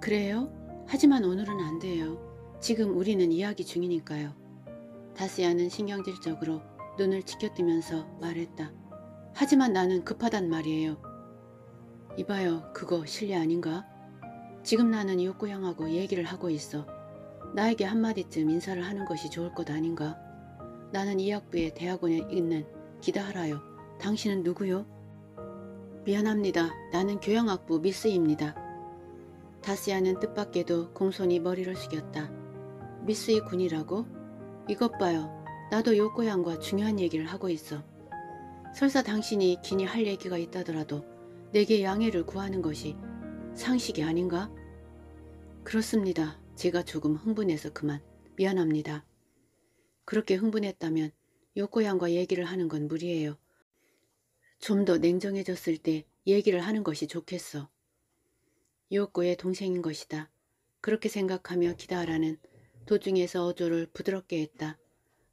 그래요? 하지만 오늘은 안 돼요. 지금 우리는 이야기 중이니까요. 다스야는 신경질적으로 눈을 치켜뜨면서 말했다. 하지만 나는 급하단 말이에요. 이봐요, 그거 실례 아닌가? 지금 나는 이웃고양하고 얘기를 하고 있어. 나에게 한마디쯤 인사를 하는 것이 좋을 것 아닌가? 나는 이학부의 대학원에 있는 기다하라요. 당신은 누구요? 미안합니다. 나는 교양학부 미스입니다. 다시야는 뜻밖에도 공손히 머리를 숙였다. 미스의 군이라고? 이것 봐요. 나도 요고양과 중요한 얘기를 하고 있어. 설사 당신이 기니 할 얘기가 있다더라도 내게 양해를 구하는 것이 상식이 아닌가? 그렇습니다. 제가 조금 흥분해서 그만. 미안합니다. 그렇게 흥분했다면 요고양과 얘기를 하는 건 무리예요. 좀 더 냉정해졌을 때 얘기를 하는 것이 좋겠어. 이옥구의 동생인 것이다. 그렇게 생각하며 기다하라는 도중에서 어조를 부드럽게 했다.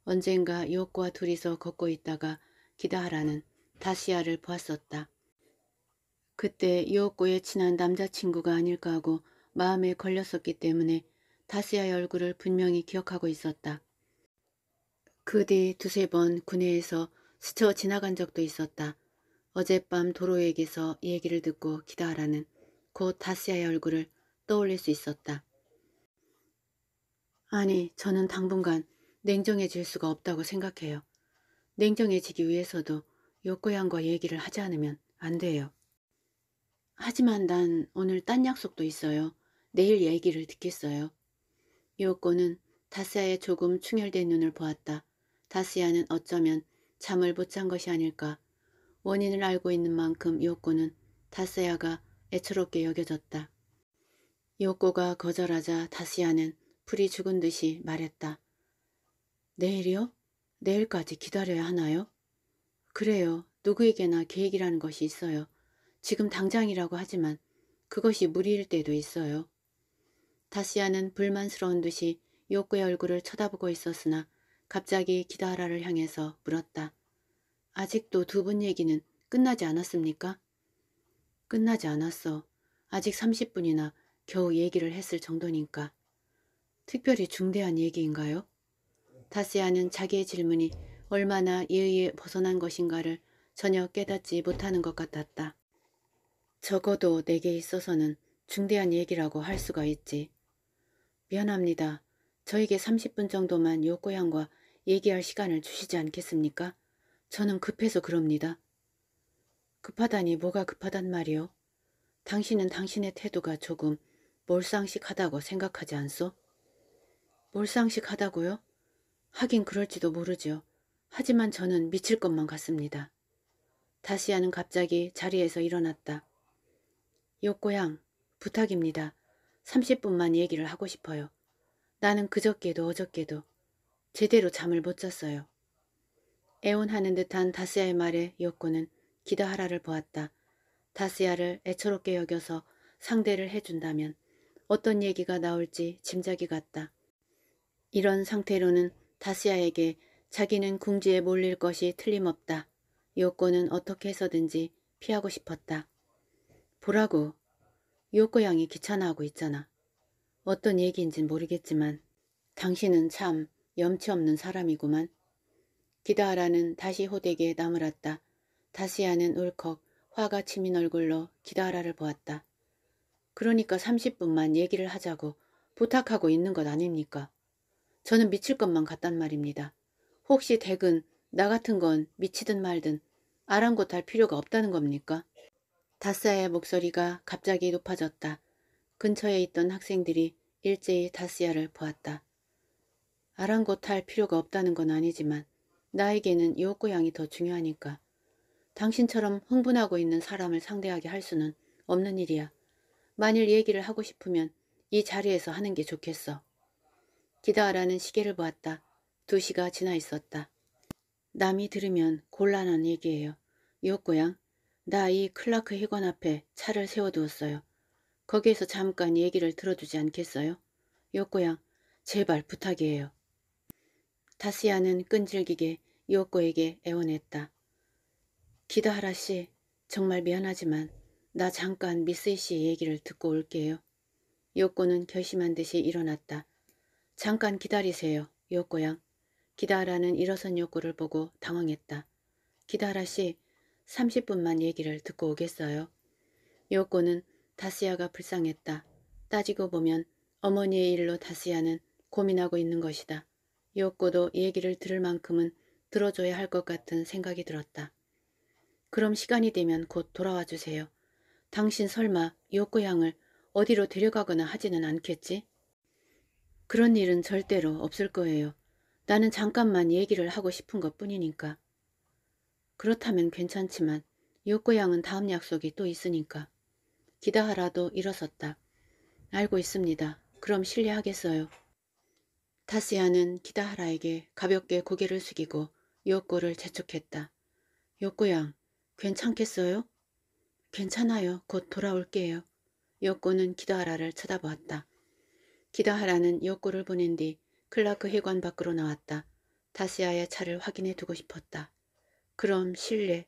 언젠가 이옥구와 둘이서 걷고 있다가 기다하라는 다시야를 보았었다. 그때 이옥구의 친한 남자친구가 아닐까 하고 마음에 걸렸었기 때문에 다시야의 얼굴을 분명히 기억하고 있었다. 그 뒤 두세 번군내에서 스쳐 지나간 적도 있었다. 어젯밤 도로에게서 얘기를 듣고 기다하라는 곧 다스야의 얼굴을 떠올릴 수 있었다. 아니, 저는 당분간 냉정해질 수가 없다고 생각해요. 냉정해지기 위해서도 요코양과 얘기를 하지 않으면 안 돼요. 하지만 난 오늘 딴 약속도 있어요. 내일 얘기를 듣겠어요. 요코는 다스야의 조금 충혈된 눈을 보았다. 다스야는 어쩌면 잠을 못 잔 것이 아닐까. 원인을 알고 있는 만큼 요코는 다스야가 애처롭게 여겨졌다. 요코가 거절하자 다시야는 풀이 죽은 듯이 말했다. 내일이요? 내일까지 기다려야 하나요? 그래요. 누구에게나 계획이라는 것이 있어요. 지금 당장이라고 하지만 그것이 무리일 때도 있어요. 다시야는 불만스러운 듯이 요코의 얼굴을 쳐다보고 있었으나 갑자기 기다라를 향해서 물었다. 아직도 두 분 얘기는 끝나지 않았습니까? 끝나지 않았어. 아직 30분이나 겨우 얘기를 했을 정도니까. 특별히 중대한 얘기인가요? 다스야는 자기의 질문이 얼마나 예의에 벗어난 것인가를 전혀 깨닫지 못하는 것 같았다. 적어도 내게 있어서는 중대한 얘기라고 할 수가 있지. 미안합니다. 저에게 30분 정도만 요고양과 얘기할 시간을 주시지 않겠습니까? 저는 급해서 그럽니다. 급하다니 뭐가 급하단 말이오? 당신은 당신의 태도가 조금 몰상식하다고 생각하지 않소? 몰상식하다고요? 하긴 그럴지도 모르지요. 하지만 저는 미칠 것만 같습니다. 다시야는 갑자기 자리에서 일어났다. 요꼬양, 부탁입니다. 30분만 얘기를 하고 싶어요. 나는 그저께도 어저께도 제대로 잠을 못 잤어요. 애원하는 듯한 다스야의 말에 요코는 기다하라를 보았다. 다스야를 애처롭게 여겨서 상대를 해준다면 어떤 얘기가 나올지 짐작이 갔다. 이런 상태로는 다스야에게 자기는 궁지에 몰릴 것이 틀림없다. 요코는 어떻게 해서든지 피하고 싶었다. 보라고. 요코 양이 귀찮아하고 있잖아. 어떤 얘기인진 모르겠지만 당신은 참 염치 없는 사람이구만. 기다하라는 다시 호되게 나무랐다. 다시아는 울컥 화가 치민 얼굴로 기다라를 보았다. 그러니까 30분만 얘기를 하자고 부탁하고 있는 것 아닙니까? 저는 미칠 것만 같단 말입니다. 혹시 댁은 나 같은 건 미치든 말든 아랑곳할 필요가 없다는 겁니까? 다스야의 목소리가 갑자기 높아졌다. 근처에 있던 학생들이 일제히 다스야를 보았다. 아랑곳할 필요가 없다는 건 아니지만 나에게는 이고향이더 중요하니까 당신처럼 흥분하고 있는 사람을 상대하게 할 수는 없는 일이야. 만일 얘기를 하고 싶으면 이 자리에서 하는 게 좋겠어. 기다라는 시계를 보았다. 두시가 지나 있었다. 남이 들으면 곤란한 얘기예요. 요꼬고양나 이 클라크 해관 앞에 차를 세워두었어요. 거기에서 잠깐 얘기를 들어주지 않겠어요? 요꼬고양 제발 부탁이에요. 다스야는 끈질기게 요꼬에게 애원했다. 기다하라 씨, 정말 미안하지만 나 잠깐 미쓰이 씨의 얘기를 듣고 올게요. 요코는 결심한 듯이 일어났다. 잠깐 기다리세요, 요코양. 기다하라는 일어선 요코를 보고 당황했다. 기다하라 씨, 30분만 얘기를 듣고 오겠어요. 요코는 다스야가 불쌍했다. 따지고 보면 어머니의 일로 다스야는 고민하고 있는 것이다. 요코도 얘기를 들을 만큼은 들어줘야 할 것 같은 생각이 들었다. 그럼 시간이 되면 곧 돌아와 주세요. 당신 설마 요코 양을 어디로 데려가거나 하지는 않겠지? 그런 일은 절대로 없을 거예요. 나는 잠깐만 얘기를 하고 싶은 것 뿐이니까. 그렇다면 괜찮지만 요코 양은 다음 약속이 또 있으니까. 기다하라도 일어섰다. 알고 있습니다. 그럼 실례하겠어요. 타스야는 기다하라에게 가볍게 고개를 숙이고 요꼬를 재촉했다. 요꼬양 괜찮겠어요? 괜찮아요. 곧 돌아올게요. 여꼬는 기다하라를 쳐다보았다. 기다하라는 여꼬를 보낸 뒤 클라크 회관 밖으로 나왔다. 다시아의 차를 확인해 두고 싶었다. 그럼 실례.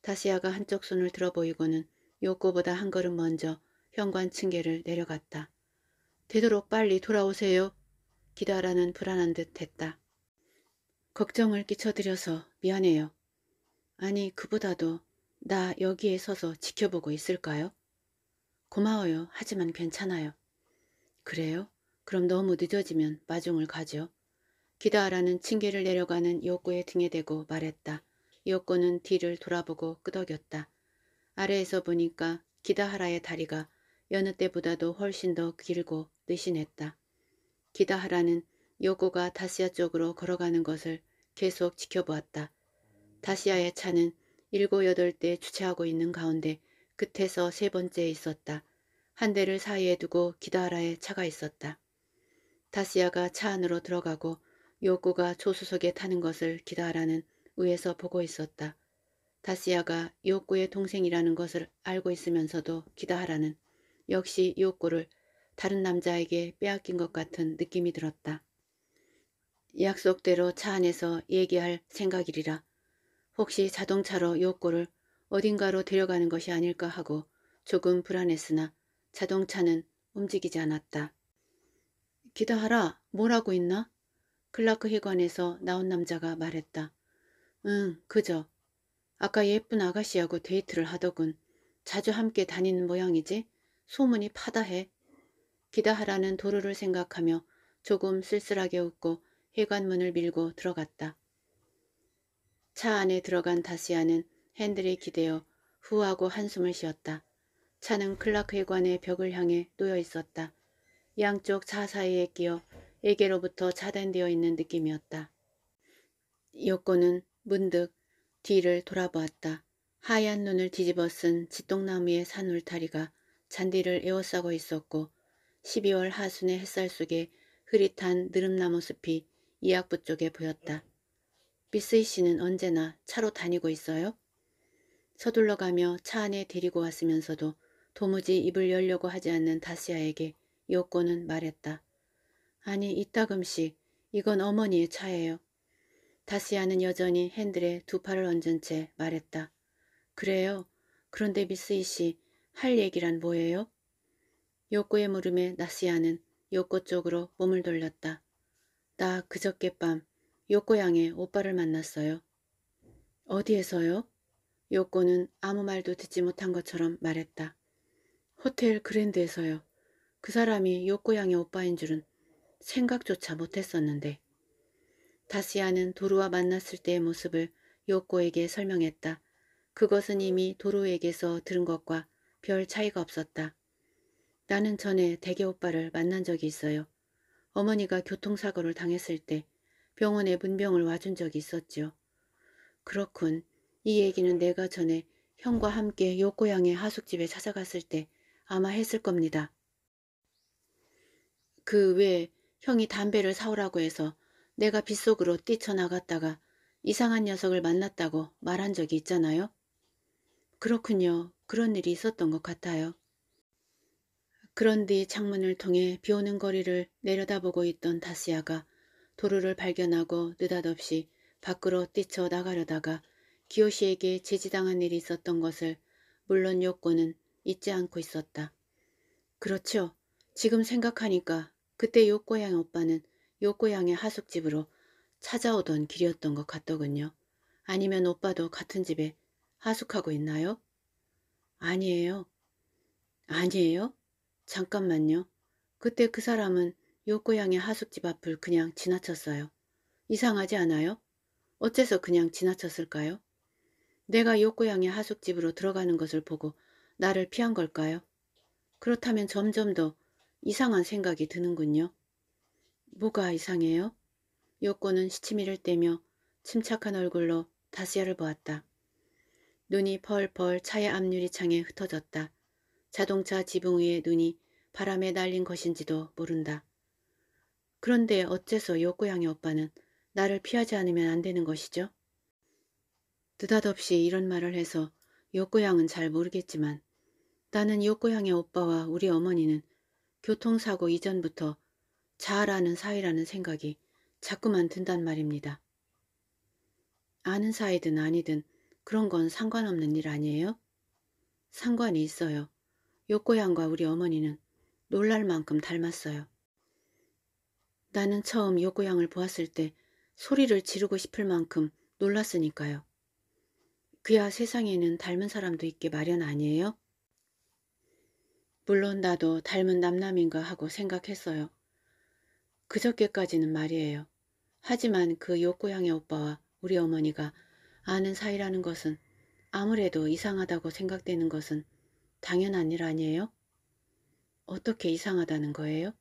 다시아가 한쪽 손을 들어 보이고는 여코보다한 걸음 먼저 현관 층계를 내려갔다. 되도록 빨리 돌아오세요. 기다라는 불안한 듯 했다. 걱정을 끼쳐드려서 미안해요. 아니 그보다도 나 여기에 서서 지켜보고 있을까요? 고마워요. 하지만 괜찮아요. 그래요? 그럼 너무 늦어지면 마중을 가죠. 기다하라는 층계를 내려가는 요코의 등에 대고 말했다. 요코는 뒤를 돌아보고 끄덕였다. 아래에서 보니까 기다하라의 다리가 여느 때보다도 훨씬 더 길고 느신했다. 기다하라는 요코가 다시아 쪽으로 걸어가는 것을 계속 지켜보았다. 다시아의 차는 일곱 여덟 대 주차하고 있는 가운데 끝에서 세 번째에 있었다. 한 대를 사이에 두고 기다라의 차가 있었다. 다시아가 차 안으로 들어가고 요구가 조수석에 타는 것을 기다라는 위에서 보고 있었다. 다시아가 요구의 동생이라는 것을 알고 있으면서도 기다하라는 역시 요구를 다른 남자에게 빼앗긴 것 같은 느낌이 들었다. 약속대로 차 안에서 얘기할 생각이리라. 혹시 자동차로 요꼬를 어딘가로 데려가는 것이 아닐까 하고 조금 불안했으나 자동차는 움직이지 않았다. 기다하라. 뭐라고 있나? 클라크 회관에서 나온 남자가 말했다. 응, 그저. 아까 예쁜 아가씨하고 데이트를 하더군. 자주 함께 다니는 모양이지? 소문이 파다해. 기다하라는 도로를 생각하며 조금 쓸쓸하게 웃고 회관문을 밀고 들어갔다. 차 안에 들어간 다시아는 핸들에 기대어 후하고 한숨을 쉬었다. 차는 클라크회관의 벽을 향해 놓여 있었다. 양쪽 차 사이에 끼어 에게로부터 차단되어 있는 느낌이었다. 여권은 문득 뒤를 돌아보았다. 하얀 눈을 뒤집어 쓴 지똥나무의 산울타리가 잔디를 에워싸고 있었고 12월 하순의 햇살 속에 흐릿한 느릅나무 숲이 이악부 쪽에 보였다. 미스이 씨는 언제나 차로 다니고 있어요? 서둘러 가며 차 안에 데리고 왔으면서도 도무지 입을 열려고 하지 않는 다시아에게 요권는 말했다. 아니 이따금씩 이건 어머니의 차예요. 다시아는 여전히 핸들에 두 팔을 얹은 채 말했다. 그래요? 그런데 미스이 씨할 얘기란 뭐예요? 요코의 물음에 나시아는 요코 쪽으로 몸을 돌렸다. 나 그저께 밤 요코양의 오빠를 만났어요. 어디에서요? 요코는 아무 말도 듣지 못한 것처럼 말했다. 호텔 그랜드에서요. 그 사람이 요코양의 오빠인 줄은 생각조차 못했었는데. 다시아는 도루와 만났을 때의 모습을 요코에게 설명했다. 그것은 이미 도루에게서 들은 것과 별 차이가 없었다. 나는 전에 대개 오빠를 만난 적이 있어요. 어머니가 교통사고를 당했을 때 병원에 문병을 와준 적이 있었죠. 그렇군. 이 얘기는 내가 전에 형과 함께 요고양의 하숙집에 찾아갔을 때 아마 했을 겁니다. 그 외에 형이 담배를 사오라고 해서 내가 빗속으로 뛰쳐나갔다가 이상한 녀석을 만났다고 말한 적이 있잖아요. 그렇군요. 그런 일이 있었던 것 같아요. 그런 뒤 창문을 통해 비오는 거리를 내려다보고 있던 다시야가 도루를 발견하고 느닷없이 밖으로 뛰쳐 나가려다가 기요시에게 제지당한 일이 있었던 것을 물론 요코는 잊지 않고 있었다. 그렇죠. 지금 생각하니까 그때 요코양 의 오빠는 요코양의 하숙집으로 찾아오던 길이었던 것 같더군요. 아니면 오빠도 같은 집에 하숙하고 있나요? 아니에요. 아니에요? 잠깐만요. 그때 그 사람은 요고양의 하숙집 앞을 그냥 지나쳤어요. 이상하지 않아요? 어째서 그냥 지나쳤을까요? 내가 요고양의 하숙집으로 들어가는 것을 보고 나를 피한 걸까요? 그렇다면 점점 더 이상한 생각이 드는군요. 뭐가 이상해요? 요코는 시치미를 떼며 침착한 얼굴로 다시야를 보았다. 눈이 펄펄 차의 앞유리 창에 흩어졌다. 자동차 지붕 위에 눈이 바람에 날린 것인지도 모른다. 그런데 어째서 요코양이 오빠는 나를 피하지 않으면 안 되는 것이죠? 느닷없이 이런 말을 해서 요코양은 잘 모르겠지만 나는 요코양의 오빠와 우리 어머니는 교통사고 이전부터 잘 아는 사이라는 생각이 자꾸만 든단 말입니다. 아는 사이든 아니든 그런 건 상관없는 일 아니에요? 상관이 있어요. 요코양과 우리 어머니는 놀랄 만큼 닮았어요. 나는 처음 요고양을 보았을 때 소리를 지르고 싶을 만큼 놀랐으니까요. 그야 세상에는 닮은 사람도 있게 마련 아니에요? 물론 나도 닮은 남남인가 하고 생각했어요. 그저께까지는 말이에요. 하지만 그 요고양의 오빠와 우리 어머니가 아는 사이라는 것은 아무래도 이상하다고 생각되는 것은 당연한 일 아니에요? 어떻게 이상하다는 거예요?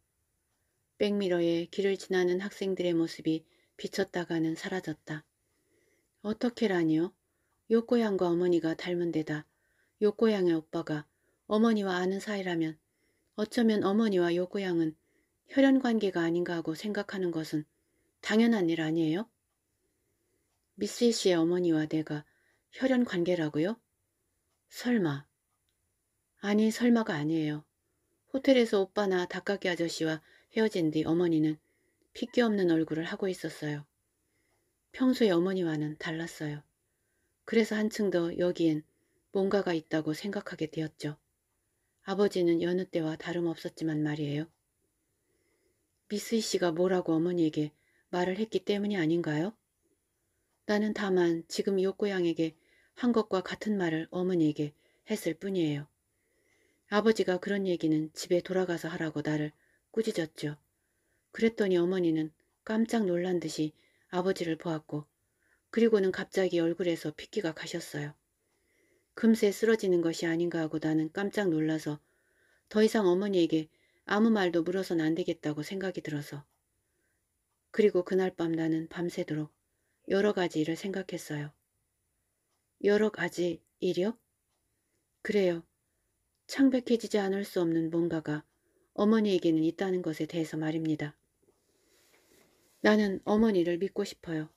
백미러에 길을 지나는 학생들의 모습이 비쳤다가는 사라졌다. 어떻게라니요? 요코양과 어머니가 닮은 데다 요코양의 오빠가 어머니와 아는 사이라면 어쩌면 어머니와 요코양은 혈연관계가 아닌가 하고 생각하는 것은 당연한 일 아니에요? 미스 씨의 어머니와 내가 혈연관계라고요? 설마. 아니 설마가 아니에요. 호텔에서 오빠나 닭가게 아저씨와 헤어진 뒤 어머니는 핏기 없는 얼굴을 하고 있었어요. 평소의 어머니와는 달랐어요. 그래서 한층 더 여기엔 뭔가가 있다고 생각하게 되었죠. 아버지는 여느 때와 다름없었지만 말이에요. 미스이 씨가 뭐라고 어머니에게 말을 했기 때문이 아닌가요? 나는 다만 지금 요고양에게한 것과 같은 말을 어머니에게 했을 뿐이에요. 아버지가 그런 얘기는 집에 돌아가서 하라고 나를 꾸짖었죠. 그랬더니 어머니는 깜짝 놀란 듯이 아버지를 보았고 그리고는 갑자기 얼굴에서 핏기가 가셨어요. 금세 쓰러지는 것이 아닌가 하고 나는 깜짝 놀라서 더 이상 어머니에게 아무 말도 물어선 안 되겠다고 생각이 들어서 그리고 그날 밤 나는 밤새도록 여러 가지 일을 생각했어요. 여러 가지 일이요? 그래요. 창백해지지 않을 수 없는 뭔가가 어머니에게는 있다는 것에 대해서 말입니다. 나는 어머니를 믿고 싶어요.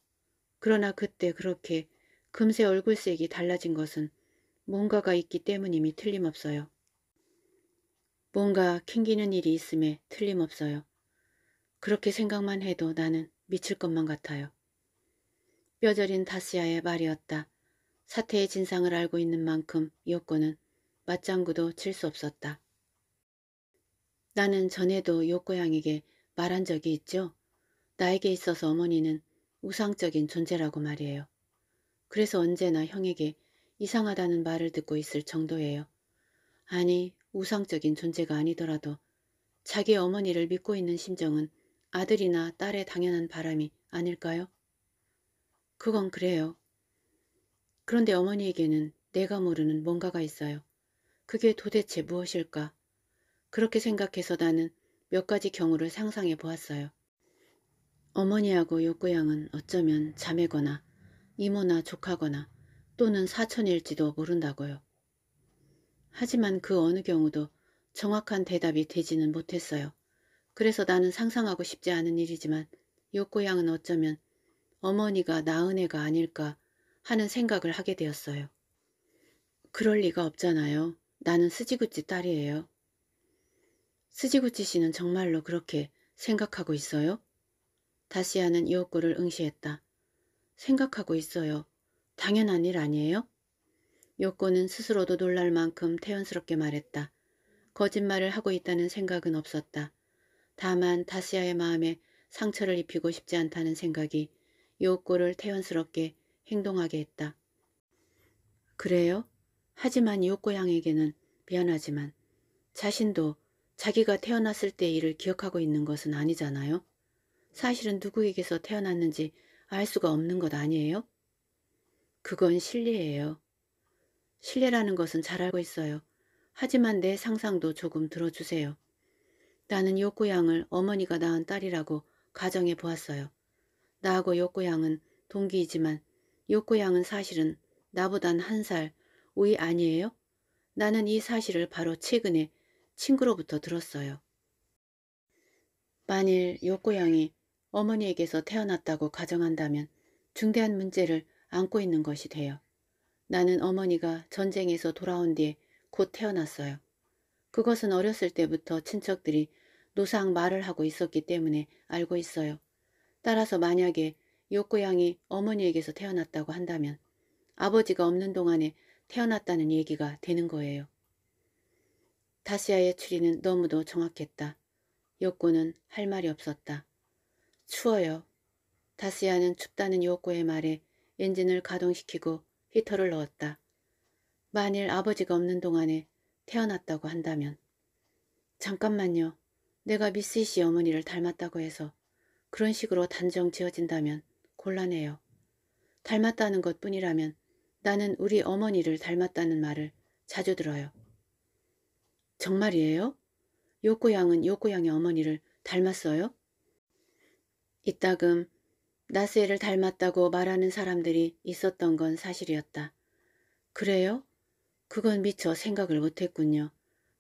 그러나 그때 그렇게 금세 얼굴색이 달라진 것은 뭔가가 있기 때문임이 틀림없어요. 뭔가 캥기는 일이 있음에 틀림없어요. 그렇게 생각만 해도 나는 미칠 것만 같아요. 뼈저린 다시야의 말이었다. 사태의 진상을 알고 있는 만큼 이어권은 맞장구도 칠 수 없었다. 나는 전에도 요고양에게 말한 적이 있죠. 나에게 있어서 어머니는 우상적인 존재라고 말이에요. 그래서 언제나 형에게 이상하다는 말을 듣고 있을 정도예요. 아니 우상적인 존재가 아니더라도 자기 어머니를 믿고 있는 심정은 아들이나 딸의 당연한 바람이 아닐까요? 그건 그래요. 그런데 어머니에게는 내가 모르는 뭔가가 있어요. 그게 도대체 무엇일까? 그렇게 생각해서 나는 몇 가지 경우를 상상해 보았어요. 어머니하고 욕구양은 어쩌면 자매거나 이모나 조카거나 또는 사촌일지도 모른다고요. 하지만 그 어느 경우도 정확한 대답이 되지는 못했어요. 그래서 나는 상상하고 싶지 않은 일이지만 욕구양은 어쩌면 어머니가 낳은 애가 아닐까 하는 생각을 하게 되었어요. 그럴 리가 없잖아요. 나는 쓰지구찌 딸이에요. 스지구치 씨는 정말로 그렇게 생각하고 있어요? 다시하는 요구를 응시했다. 생각하고 있어요. 당연한 일 아니에요? 요코는 스스로도 놀랄 만큼 태연스럽게 말했다. 거짓말을 하고 있다는 생각은 없었다. 다만 다시아의 마음에 상처를 입히고 싶지 않다는 생각이 요코를 태연스럽게 행동하게 했다. 그래요? 하지만 요코 양에게는 미안하지만 자신도 자기가 태어났을 때 일을 기억하고 있는 것은 아니잖아요. 사실은 누구에게서 태어났는지 알 수가 없는 것 아니에요? 그건 실례예요. 실례라는 것은 잘 알고 있어요. 하지만 내 상상도 조금 들어주세요. 나는 욕구양을 어머니가 낳은 딸이라고 가정해 보았어요. 나하고 욕구양은 동기이지만 욕구양은 사실은 나보단 한 살 우이 아니에요? 나는 이 사실을 바로 최근에 친구로부터 들었어요. 만일 요고양이 어머니에게서 태어났다고 가정한다면 중대한 문제를 안고 있는 것이 돼요. 나는 어머니가 전쟁에서 돌아온 뒤에 곧 태어났어요. 그것은 어렸을 때부터 친척들이 노상 말을 하고 있었기 때문에 알고 있어요. 따라서 만약에 요고양이 어머니에게서 태어났다고 한다면 아버지가 없는 동안에 태어났다는 얘기가 되는 거예요. 다시아의 추리는 너무도 정확했다. 욕구는할 말이 없었다. 추워요. 다시아는 춥다는 욕구의 말에 엔진을 가동시키고 히터를 넣었다. 만일 아버지가 없는 동안에 태어났다고 한다면 잠깐만요. 내가 미스이시 어머니를 닮았다고 해서 그런 식으로 단정 지어진다면 곤란해요. 닮았다는 것뿐이라면 나는 우리 어머니를 닮았다는 말을 자주 들어요. 정말이에요? 요코 양은 요코 양의 어머니를 닮았어요? 이따금 나스에를 닮았다고 말하는 사람들이 있었던 건 사실이었다. 그래요? 그건 미처 생각을 못했군요.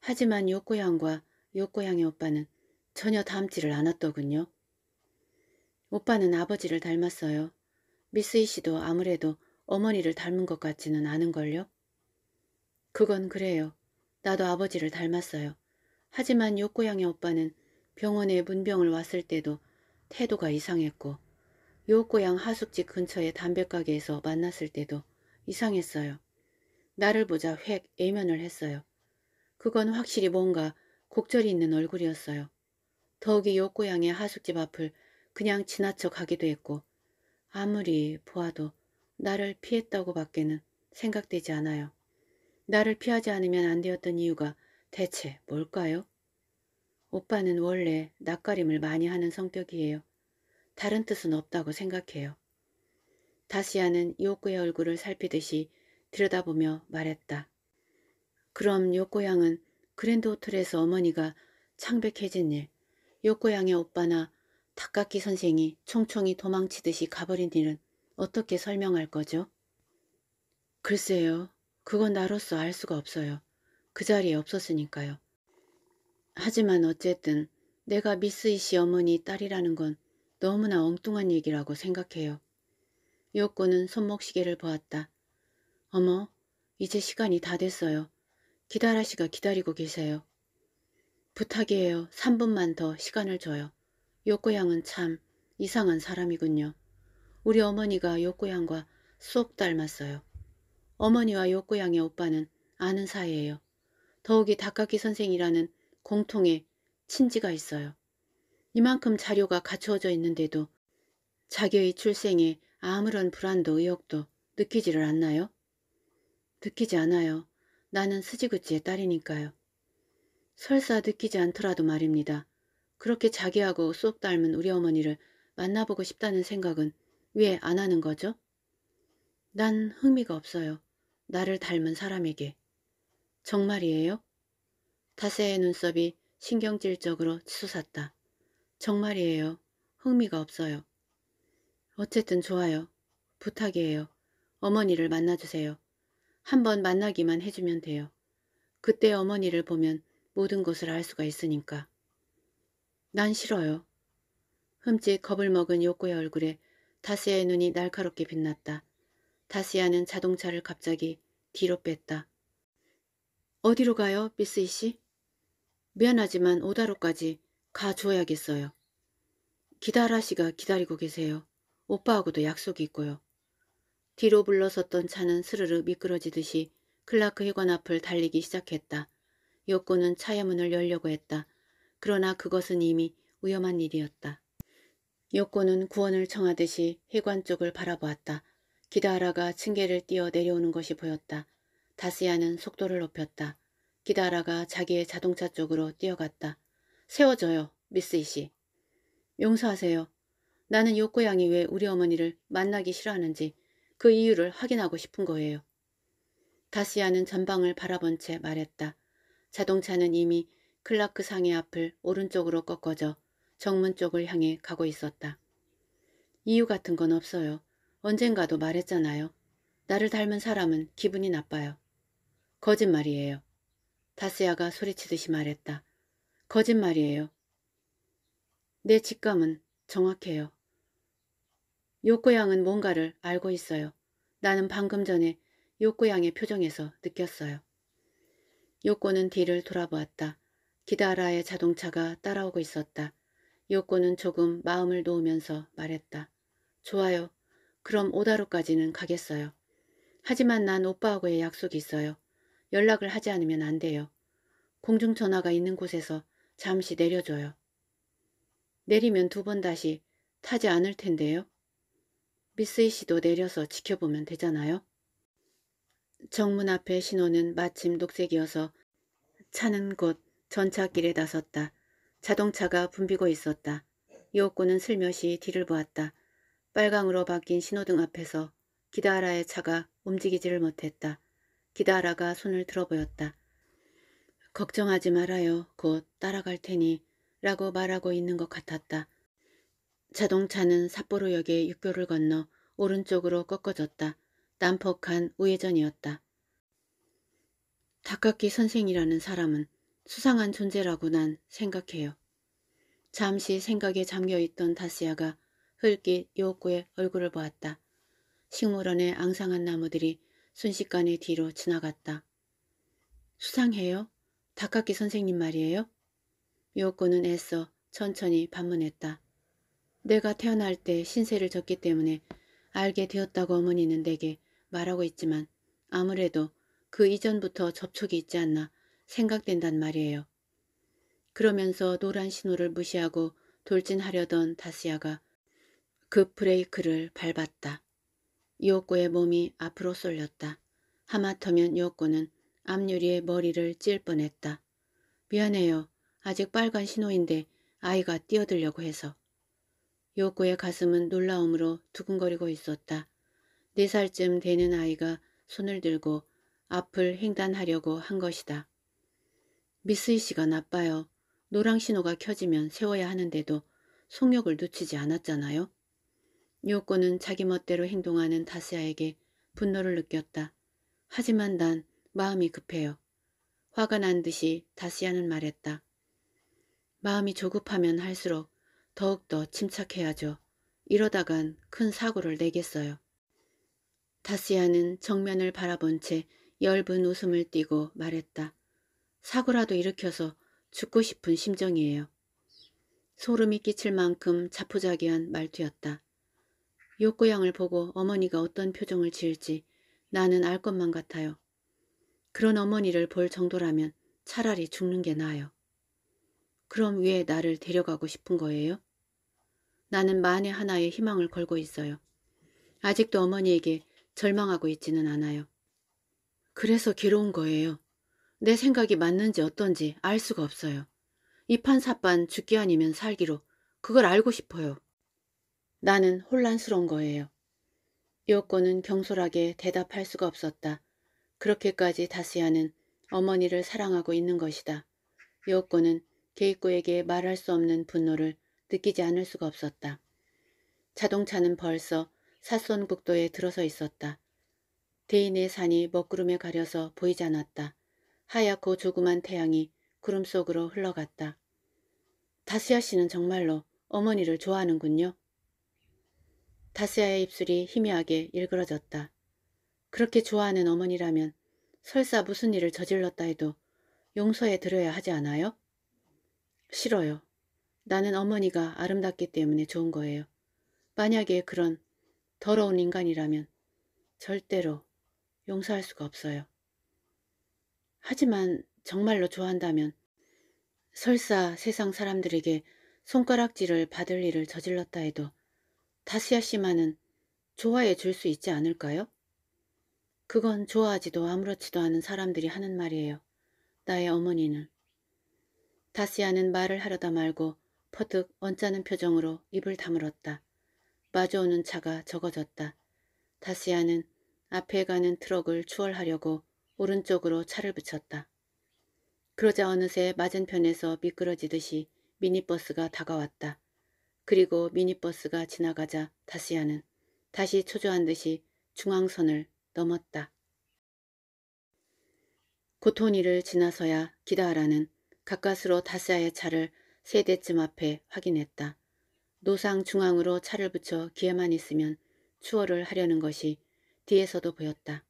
하지만 요코 양과 요코 양의 오빠는 전혀 닮지를 않았더군요. 오빠는 아버지를 닮았어요. 미스이 씨도 아무래도 어머니를 닮은 것 같지는 않은걸요? 그건 그래요. 나도 아버지를 닮았어요. 하지만 요고양의 오빠는 병원에 문병을 왔을 때도 태도가 이상했고 요고양 하숙집 근처의 담배가게에서 만났을 때도 이상했어요. 나를 보자 획 애면을 했어요. 그건 확실히 뭔가 곡절이 있는 얼굴이었어요. 더욱이 요고양의 하숙집 앞을 그냥 지나쳐 가기도 했고 아무리 보아도 나를 피했다고 밖에는 생각되지 않아요. 나를 피하지 않으면 안 되었던 이유가 대체 뭘까요? 오빠는 원래 낯가림을 많이 하는 성격이에요. 다른 뜻은 없다고 생각해요. 다시야는 요코의 얼굴을 살피듯이 들여다보며 말했다. 그럼 요코양은 그랜드 호텔에서 어머니가 창백해진 일, 요코양의 오빠나 닭가키 선생이 총총히 도망치듯이 가버린 일은 어떻게 설명할 거죠? 글쎄요. 그건 나로서 알 수가 없어요. 그 자리에 없었으니까요. 하지만 어쨌든 내가 미스 이씨 어머니 딸이라는 건 너무나 엉뚱한 얘기라고 생각해요. 요코는 손목시계를 보았다. 어머, 이제 시간이 다 됐어요. 기다라 씨가 기다리고 계세요. 부탁이에요. 3분만 더 시간을 줘요. 요코 양은 참 이상한 사람이군요. 우리 어머니가 요코 양과 쏙 닮았어요. 어머니와 욕구양의 오빠는 아는 사이예요. 더욱이 닭가기 선생이라는 공통의 친지가 있어요. 이만큼 자료가 갖추어져 있는데도 자기의 출생에 아무런 불안도 의욕도 느끼지를 않나요? 느끼지 않아요. 나는 스지구찌의 딸이니까요. 설사 느끼지 않더라도 말입니다. 그렇게 자기하고 쏙 닮은 우리 어머니를 만나보고 싶다는 생각은 왜 안 하는 거죠? 난 흥미가 없어요. 나를 닮은 사람에게. 정말이에요? 다세의 눈썹이 신경질적으로 치솟았다. 정말이에요. 흥미가 없어요. 어쨌든 좋아요. 부탁이에요. 어머니를 만나주세요. 한 번 만나기만 해주면 돼요. 그때 어머니를 보면 모든 것을 알 수가 있으니까. 난 싫어요. 흠칫 겁을 먹은 욕구의 얼굴에 다스의 눈이 날카롭게 빛났다. 다시아는 자동차를 갑자기 뒤로 뺐다. 어디로 가요, 미스이 씨? 미안하지만 오다로까지 가줘야겠어요. 기다라 씨가 기다리고 계세요. 오빠하고도 약속이 있고요. 뒤로 불러섰던 차는 스르르 미끄러지듯이 클라크 회관 앞을 달리기 시작했다. 요코는 차의 문을 열려고 했다. 그러나 그것은 이미 위험한 일이었다. 요코는 구원을 청하듯이 회관 쪽을 바라보았다. 기다라가 층계를 뛰어 내려오는 것이 보였다. 다스야는 속도를 높였다. 기다라가 자기의 자동차 쪽으로 뛰어갔다. 세워줘요, 미스 이씨. 용서하세요. 나는 요코 양이 왜 우리 어머니를 만나기 싫어하는지 그 이유를 확인하고 싶은 거예요. 다시야는 전방을 바라본 채 말했다. 자동차는 이미 클라크 상의 앞을 오른쪽으로 꺾어져 정문 쪽을 향해 가고 있었다. 이유 같은 건 없어요. 언젠가도 말했잖아요. 나를 닮은 사람은 기분이 나빠요. 거짓말이에요. 다스야가 소리치듯이 말했다. 거짓말이에요. 내 직감은 정확해요. 요코양은 뭔가를 알고 있어요. 나는 방금 전에 요코양의 표정에서 느꼈어요. 요코는 뒤를 돌아보았다. 기다라의 자동차가 따라오고 있었다. 요코는 조금 마음을 놓으면서 말했다. 좋아요. 그럼 오다루까지는 가겠어요. 하지만 난 오빠하고의 약속이 있어요. 연락을 하지 않으면 안 돼요. 공중전화가 있는 곳에서 잠시 내려줘요. 내리면 두 번 다시 타지 않을 텐데요. 미스이 씨도 내려서 지켜보면 되잖아요. 정문 앞에 신호는 마침 녹색이어서 차는 곧 전차길에 나섰다. 자동차가 붐비고 있었다. 이옥고는 슬며시 뒤를 보았다. 빨강으로 바뀐 신호등 앞에서 기다라의 차가 움직이지를 못했다. 기다라가 손을 들어 보였다. 걱정하지 말아요. 곧 따라갈 테니 라고 말하고 있는 것 같았다. 자동차는 삿포로역의 육교를 건너 오른쪽으로 꺾어졌다. 난폭한 우회전이었다. 다카키 선생이라는 사람은 수상한 존재라고 난 생각해요. 잠시 생각에 잠겨있던 다시아가 흙이 요구의 얼굴을 보았다. 식물원의 앙상한 나무들이 순식간에 뒤로 지나갔다. 수상해요? 다깎키 선생님 말이에요? 요구는 애써 천천히 반문했다. 내가 태어날 때 신세를 졌기 때문에 알게 되었다고 어머니는 내게 말하고 있지만 아무래도 그 이전부터 접촉이 있지 않나 생각된단 말이에요. 그러면서 노란 신호를 무시하고 돌진하려던 다스야가 그 브레이크를 밟았다. 요코의 몸이 앞으로 쏠렸다. 하마터면 요코는 앞유리에 머리를 찔 뻔했다. 미안해요. 아직 빨간 신호인데 아이가 뛰어들려고 해서. 요코의 가슴은 놀라움으로 두근거리고 있었다. 네 살쯤 되는 아이가 손을 들고 앞을 횡단하려고 한 것이다. 미스이 씨가 나빠요. 노랑 신호가 켜지면 세워야 하는데도 속력을 놓치지 않았잖아요. 요코는 자기 멋대로 행동하는 다스야에게 분노를 느꼈다. 하지만 난 마음이 급해요. 화가 난 듯이 다스야는 말했다. 마음이 조급하면 할수록 더욱더 침착해야죠. 이러다간 큰 사고를 내겠어요. 다스야는 정면을 바라본 채 엷은 웃음을 띠고 말했다. 사고라도 일으켜서 죽고 싶은 심정이에요. 소름이 끼칠 만큼 자포자기한 말투였다. 욕고양을 보고 어머니가 어떤 표정을 지을지 나는 알 것만 같아요. 그런 어머니를 볼 정도라면 차라리 죽는 게 나아요. 그럼 왜 나를 데려가고 싶은 거예요? 나는 만에 하나의 희망을 걸고 있어요. 아직도 어머니에게 절망하고 있지는 않아요. 그래서 괴로운 거예요. 내 생각이 맞는지 어떤지 알 수가 없어요. 이판사판 죽기 아니면 살기로 그걸 알고 싶어요. 나는 혼란스러운 거예요. 요코는 경솔하게 대답할 수가 없었다. 그렇게까지 다스야는 어머니를 사랑하고 있는 것이다. 요코는 게이코에게 말할 수 없는 분노를 느끼지 않을 수가 없었다. 자동차는 벌써 사선국도에 들어서 있었다. 대인의 산이 먹구름에 가려서 보이지 않았다. 하얗고 조그만 태양이 구름 속으로 흘러갔다. 다스야 씨는 정말로 어머니를 좋아하는군요. 다스야의 입술이 희미하게 일그러졌다. 그렇게 좋아하는 어머니라면 설사 무슨 일을 저질렀다 해도 용서해 드려야 하지 않아요? 싫어요. 나는 어머니가 아름답기 때문에 좋은 거예요. 만약에 그런 더러운 인간이라면 절대로 용서할 수가 없어요. 하지만 정말로 좋아한다면 설사 세상 사람들에게 손가락질을 받을 일을 저질렀다 해도 다시아 씨만은 좋아해 줄 수 있지 않을까요? 그건 좋아하지도 아무렇지도 않은 사람들이 하는 말이에요. 나의 어머니는. 다시아는 말을 하려다 말고 퍼뜩 언짢은 표정으로 입을 다물었다. 마주오는 차가 적어졌다. 다시아는 앞에 가는 트럭을 추월하려고 오른쪽으로 차를 붙였다. 그러자 어느새 맞은편에서 미끄러지듯이 미니버스가 다가왔다. 그리고 미니버스가 지나가자 다시야는 다시 초조한 듯이 중앙선을 넘었다. 고토니를 지나서야 기다하라는 가까스로 다시야의 차를 세 대쯤 앞에 확인했다. 노상 중앙으로 차를 붙여 기에만 있으면 추월을 하려는 것이 뒤에서도 보였다.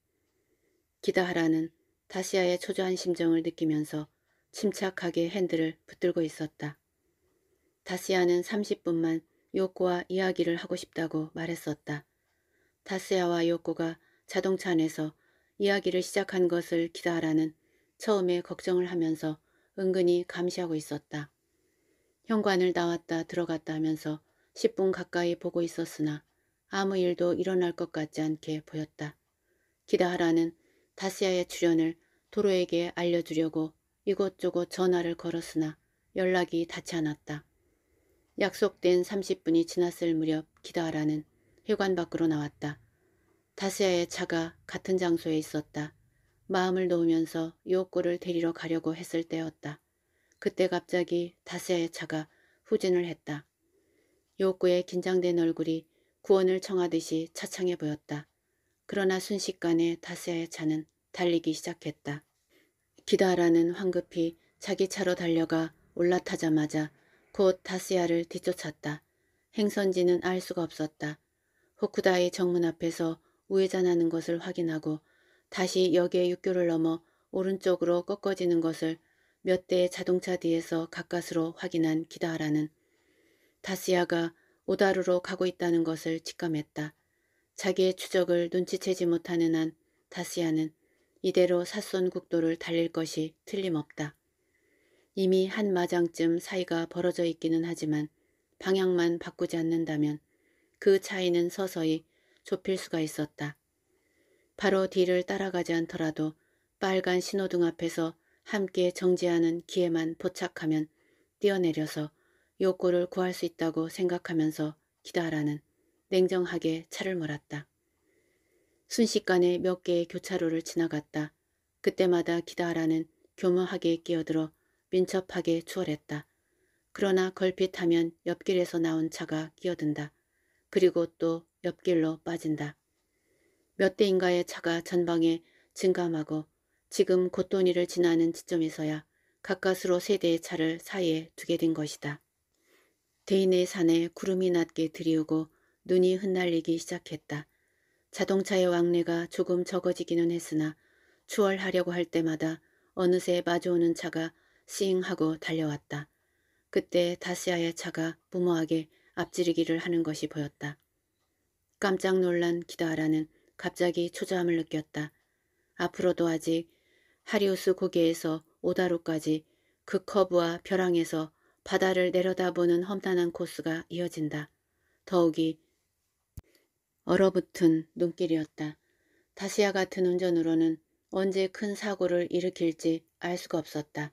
기다하라는 다시아의 초조한 심정을 느끼면서 침착하게 핸들을 붙들고 있었다. 다스야는 30분만 요코와 이야기를 하고 싶다고 말했었다. 다스야와 요코가 자동차 안에서 이야기를 시작한 것을 기다하라는 처음에 걱정을 하면서 은근히 감시하고 있었다. 현관을 나왔다 들어갔다 하면서 10분 가까이 보고 있었으나 아무 일도 일어날 것 같지 않게 보였다. 기다하라는 다스야의 출연을 도로에게 알려주려고 이곳저곳 전화를 걸었으나 연락이 닿지 않았다. 약속된 30분이 지났을 무렵 기다라는 회관 밖으로 나왔다. 다스야의 차가 같은 장소에 있었다. 마음을 놓으면서 요꼬를 데리러 가려고 했을 때였다. 그때 갑자기 다스야의 차가 후진을 했다. 요꼬의 긴장된 얼굴이 구원을 청하듯이 차창해 보였다. 그러나 순식간에 다스야의 차는 달리기 시작했다. 기다라는 황급히 자기 차로 달려가 올라타자마자 곧 다스야를 뒤쫓았다. 행선지는 알 수가 없었다. 호쿠다의 정문 앞에서 우회전하는 것을 확인하고 다시 역의 육교를 넘어 오른쪽으로 꺾어지는 것을 몇 대의 자동차 뒤에서 가까스로 확인한 기다하라는 다스야가 오다루로 가고 있다는 것을 직감했다. 자기의 추적을 눈치채지 못하는 한 다스야는 이대로 사손 국도를 달릴 것이 틀림없다. 이미 한 마장쯤 사이가 벌어져 있기는 하지만 방향만 바꾸지 않는다면 그 차이는 서서히 좁힐 수가 있었다. 바로 뒤를 따라가지 않더라도 빨간 신호등 앞에서 함께 정지하는 기회만 포착하면 뛰어내려서 요구를 구할 수 있다고 생각하면서 기다라는 냉정하게 차를 몰았다. 순식간에 몇 개의 교차로를 지나갔다. 그때마다 기다라는 교묘하게 끼어들어 민첩하게 추월했다. 그러나 걸핏하면 옆길에서 나온 차가 끼어든다. 그리고 또 옆길로 빠진다. 몇 대인가의 차가 전방에 증감하고 지금 곧돈이를 지나는 지점에서야 가까스로 세 대의 차를 사이에 두게 된 것이다. 대인의 산에 구름이 낮게 들이우고 눈이 흩날리기 시작했다. 자동차의 왕래가 조금 적어지기는 했으나 추월하려고 할 때마다 어느새 마주오는 차가 싱 하고 달려왔다. 그때 다시아의 차가 무모하게 앞지르기를 하는 것이 보였다. 깜짝 놀란 기다라는 갑자기 초조함을 느꼈다. 앞으로도 아직 하리우스 고개에서 오다로까지그 커브와 벼랑에서 바다를 내려다보는 험난한 코스가 이어진다. 더욱이 얼어붙은 눈길이었다. 다시아 같은 운전으로는 언제 큰 사고를 일으킬지 알 수가 없었다.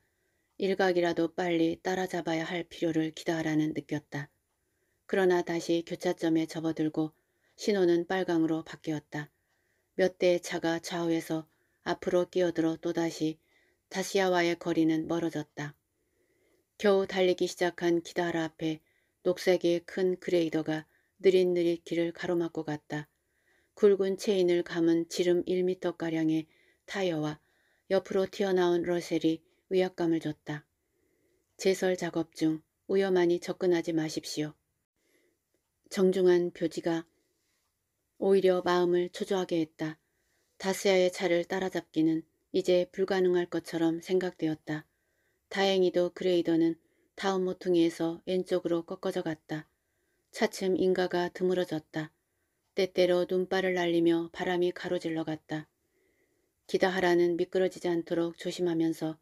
일각이라도 빨리 따라잡아야 할 필요를 기다하라는 느꼈다. 그러나 다시 교차점에 접어들고 신호는 빨강으로 바뀌었다. 몇 대의 차가 좌우에서 앞으로 끼어들어 또다시 다시야와의 거리는 멀어졌다. 겨우 달리기 시작한 기다라 앞에 녹색의 큰 그레이더가 느릿느릿 길을 가로막고 갔다. 굵은 체인을 감은 지름 1미터가량의 타이어와 옆으로 튀어나온 러셀이 위압감을 줬다. 제설 작업 중 우여만이 접근하지 마십시오. 정중한 표지가 오히려 마음을 초조하게 했다. 다스야의 차를 따라잡기는 이제 불가능할 것처럼 생각되었다. 다행히도 그레이더는 다음 모퉁이에서 왼쪽으로 꺾어져 갔다. 차츰 인가가 드물어졌다. 때때로 눈발을 날리며 바람이 가로질러 갔다. 기다하라는 미끄러지지 않도록 조심하면서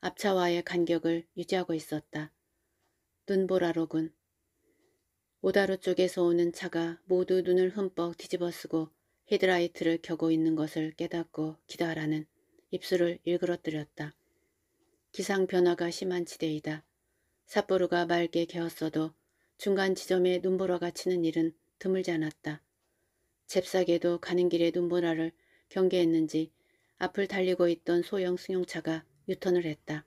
앞차와의 간격을 유지하고 있었다. 눈보라로군. 오다루 쪽에서 오는 차가 모두 눈을 흠뻑 뒤집어쓰고 헤드라이트를 켜고 있는 것을 깨닫고 기다라는 입술을 일그러뜨렸다. 기상 변화가 심한 지대이다. 삿포르가 맑게 개었어도 중간 지점에 눈보라가 치는 일은 드물지 않았다. 잽싸게도 가는 길에 눈보라를 경계했는지 앞을 달리고 있던 소형 승용차가 유턴을 했다.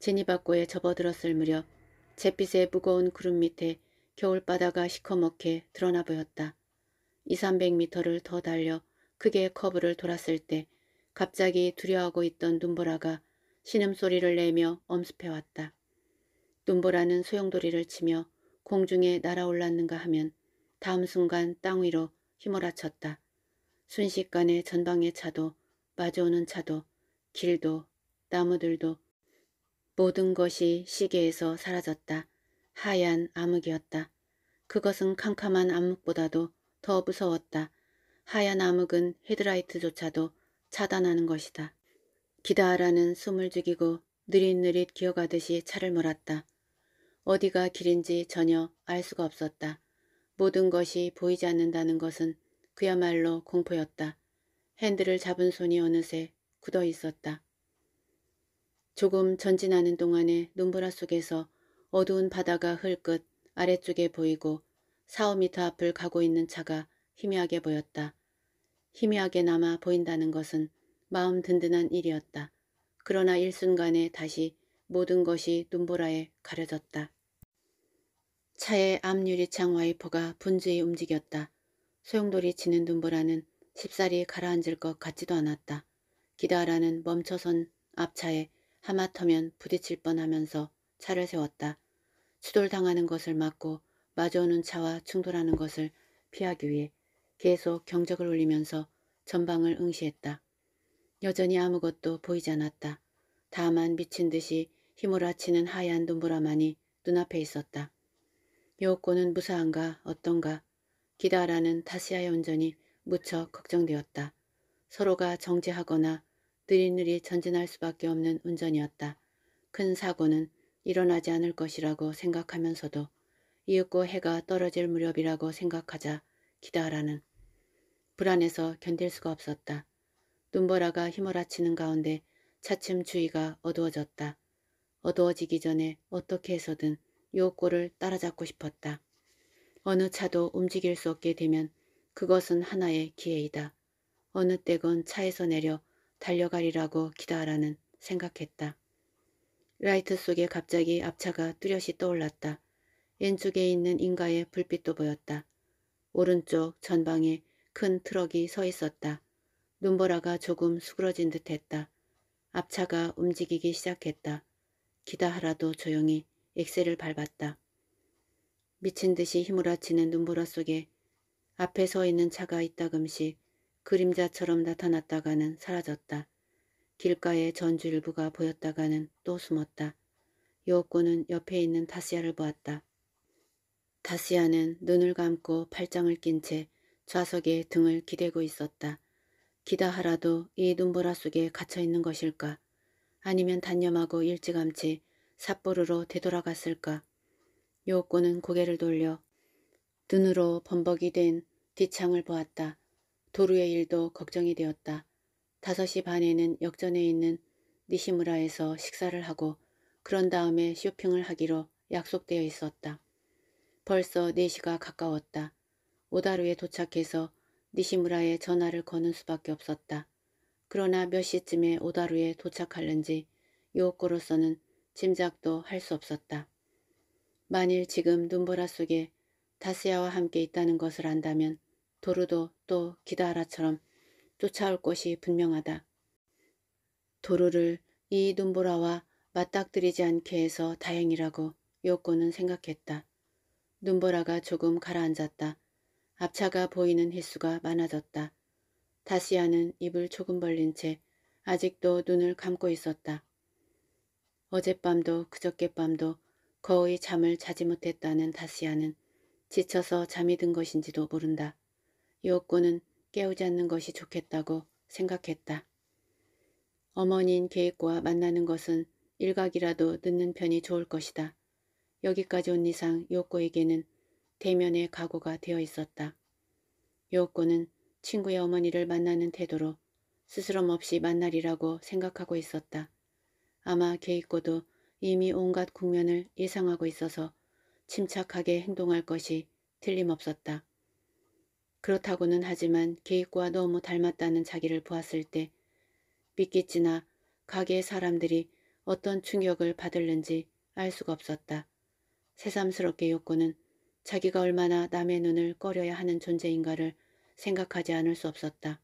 제니바코에 접어들었을 무렵 잿빛의 무거운 구름 밑에 겨울바다가 시커멓게 드러나 보였다. 2, 3 0 0미터를더 달려 크게 커브를 돌았을 때 갑자기 두려워하고 있던 눈보라가 신음소리를 내며 엄습해왔다. 눈보라는 소용돌이를 치며 공중에 날아올랐는가 하면 다음 순간 땅 위로 휘몰아쳤다. 순식간에 전방의 차도 마주오는 차도 길도 나무들도 모든 것이 시계에서 사라졌다. 하얀 암흑이었다. 그것은 캄캄한 암흑보다도 더 무서웠다. 하얀 암흑은 헤드라이트조차도 차단하는 것이다. 기다라는 숨을 죽이고 느릿느릿 기어가듯이 차를 몰았다. 어디가 길인지 전혀 알 수가 없었다. 모든 것이 보이지 않는다는 것은 그야말로 공포였다. 핸들을 잡은 손이 어느새 굳어 있었다. 조금 전진하는 동안에 눈보라 속에서 어두운 바다가 흘끗 아래쪽에 보이고 4, 5미터 앞을 가고 있는 차가 희미하게 보였다. 희미하게 남아 보인다는 것은 마음 든든한 일이었다. 그러나 일순간에 다시 모든 것이 눈보라에 가려졌다. 차의 앞유리창 와이퍼가 분주히 움직였다. 소용돌이 치는 눈보라는 쉽사리 가라앉을 것 같지도 않았다. 기다라는 멈춰선 앞차에 하마터면 부딪힐 뻔하면서 차를 세웠다. 추돌당하는 것을 막고 마주오는 차와 충돌하는 것을 피하기 위해 계속 경적을 울리면서 전방을 응시했다. 여전히 아무것도 보이지 않았다. 다만 미친 듯이 휘몰아치는 하얀 눈보라만이 눈앞에 있었다. 요옥고는 무사한가 어떤가 기다라는 다시아의 운전이 무척 걱정되었다. 서로가 정지하거나 느릿느릿 전진할 수밖에 없는 운전이었다. 큰 사고는 일어나지 않을 것이라고 생각하면서도 이윽고 해가 떨어질 무렵이라고 생각하자 기다라는 불안해서 견딜 수가 없었다. 눈보라가 휘몰아치는 가운데 차츰 주위가 어두워졌다. 어두워지기 전에 어떻게 해서든 요꼴을 따라잡고 싶었다. 어느 차도 움직일 수 없게 되면 그것은 하나의 기회이다. 어느 때건 차에서 내려 달려가리라고 기다라는 생각했다. 라이트 속에 갑자기 앞차가 뚜렷이 떠올랐다. 왼쪽에 있는 인가의 불빛도 보였다. 오른쪽 전방에 큰 트럭이 서 있었다. 눈보라가 조금 수그러진 듯 했다. 앞차가 움직이기 시작했다. 기다하라도 조용히 엑셀을 밟았다. 미친 듯이 휘몰아치는 눈보라 속에 앞에 서 있는 차가 있다금씩 그림자처럼 나타났다가는 사라졌다. 길가에 전주일부가 보였다가는 또 숨었다. 요옥고는 옆에 있는 다시아를 보았다. 다시아는 눈을 감고 팔짱을 낀 채 좌석에 등을 기대고 있었다. 기다하라도 이 눈보라 속에 갇혀있는 것일까? 아니면 단념하고 일찌감치 삿포로로 되돌아갔을까? 요옥고는 고개를 돌려 눈으로 범벅이 된 뒤창을 보았다. 도루의 일도 걱정이 되었다. 5시 반에는 역전에 있는 니시무라에서 식사를 하고 그런 다음에 쇼핑을 하기로 약속되어 있었다. 벌써 4시가 가까웠다. 오다루에 도착해서 니시무라에 전화를 거는 수밖에 없었다. 그러나 몇 시쯤에 오다루에 도착할는지 요코로서는 짐작도 할 수 없었다. 만일 지금 눈보라 속에 다스야와 함께 있다는 것을 안다면 도루도 또 기다라처럼 쫓아올 것이 분명하다. 도루를 이 눈보라와 맞닥뜨리지 않게 해서 다행이라고 요코는 생각했다. 눈보라가 조금 가라앉았다. 앞차가 보이는 횟수가 많아졌다. 다시야는 입을 조금 벌린 채 아직도 눈을 감고 있었다. 어젯밤도 그저께밤도 거의 잠을 자지 못했다는 다시야는 지쳐서 잠이 든 것인지도 모른다. 요꼬는 깨우지 않는 것이 좋겠다고 생각했다. 어머니인 계획과 만나는 것은 일각이라도 늦는 편이 좋을 것이다. 여기까지 온 이상 요꼬에게는 대면의 각오가 되어 있었다. 요꼬는 친구의 어머니를 만나는 태도로 스스럼 없이 만날이라고 생각하고 있었다. 아마 게이코도 이미 온갖 국면을 예상하고 있어서 침착하게 행동할 것이 틀림없었다. 그렇다고는 하지만 계획과 너무 닮았다는 자기를 보았을 때 삐끼치나 가게의 사람들이 어떤 충격을 받을는지 알 수가 없었다. 새삼스럽게 요코는 자기가 얼마나 남의 눈을 꺼려야 하는 존재인가를 생각하지 않을 수 없었다.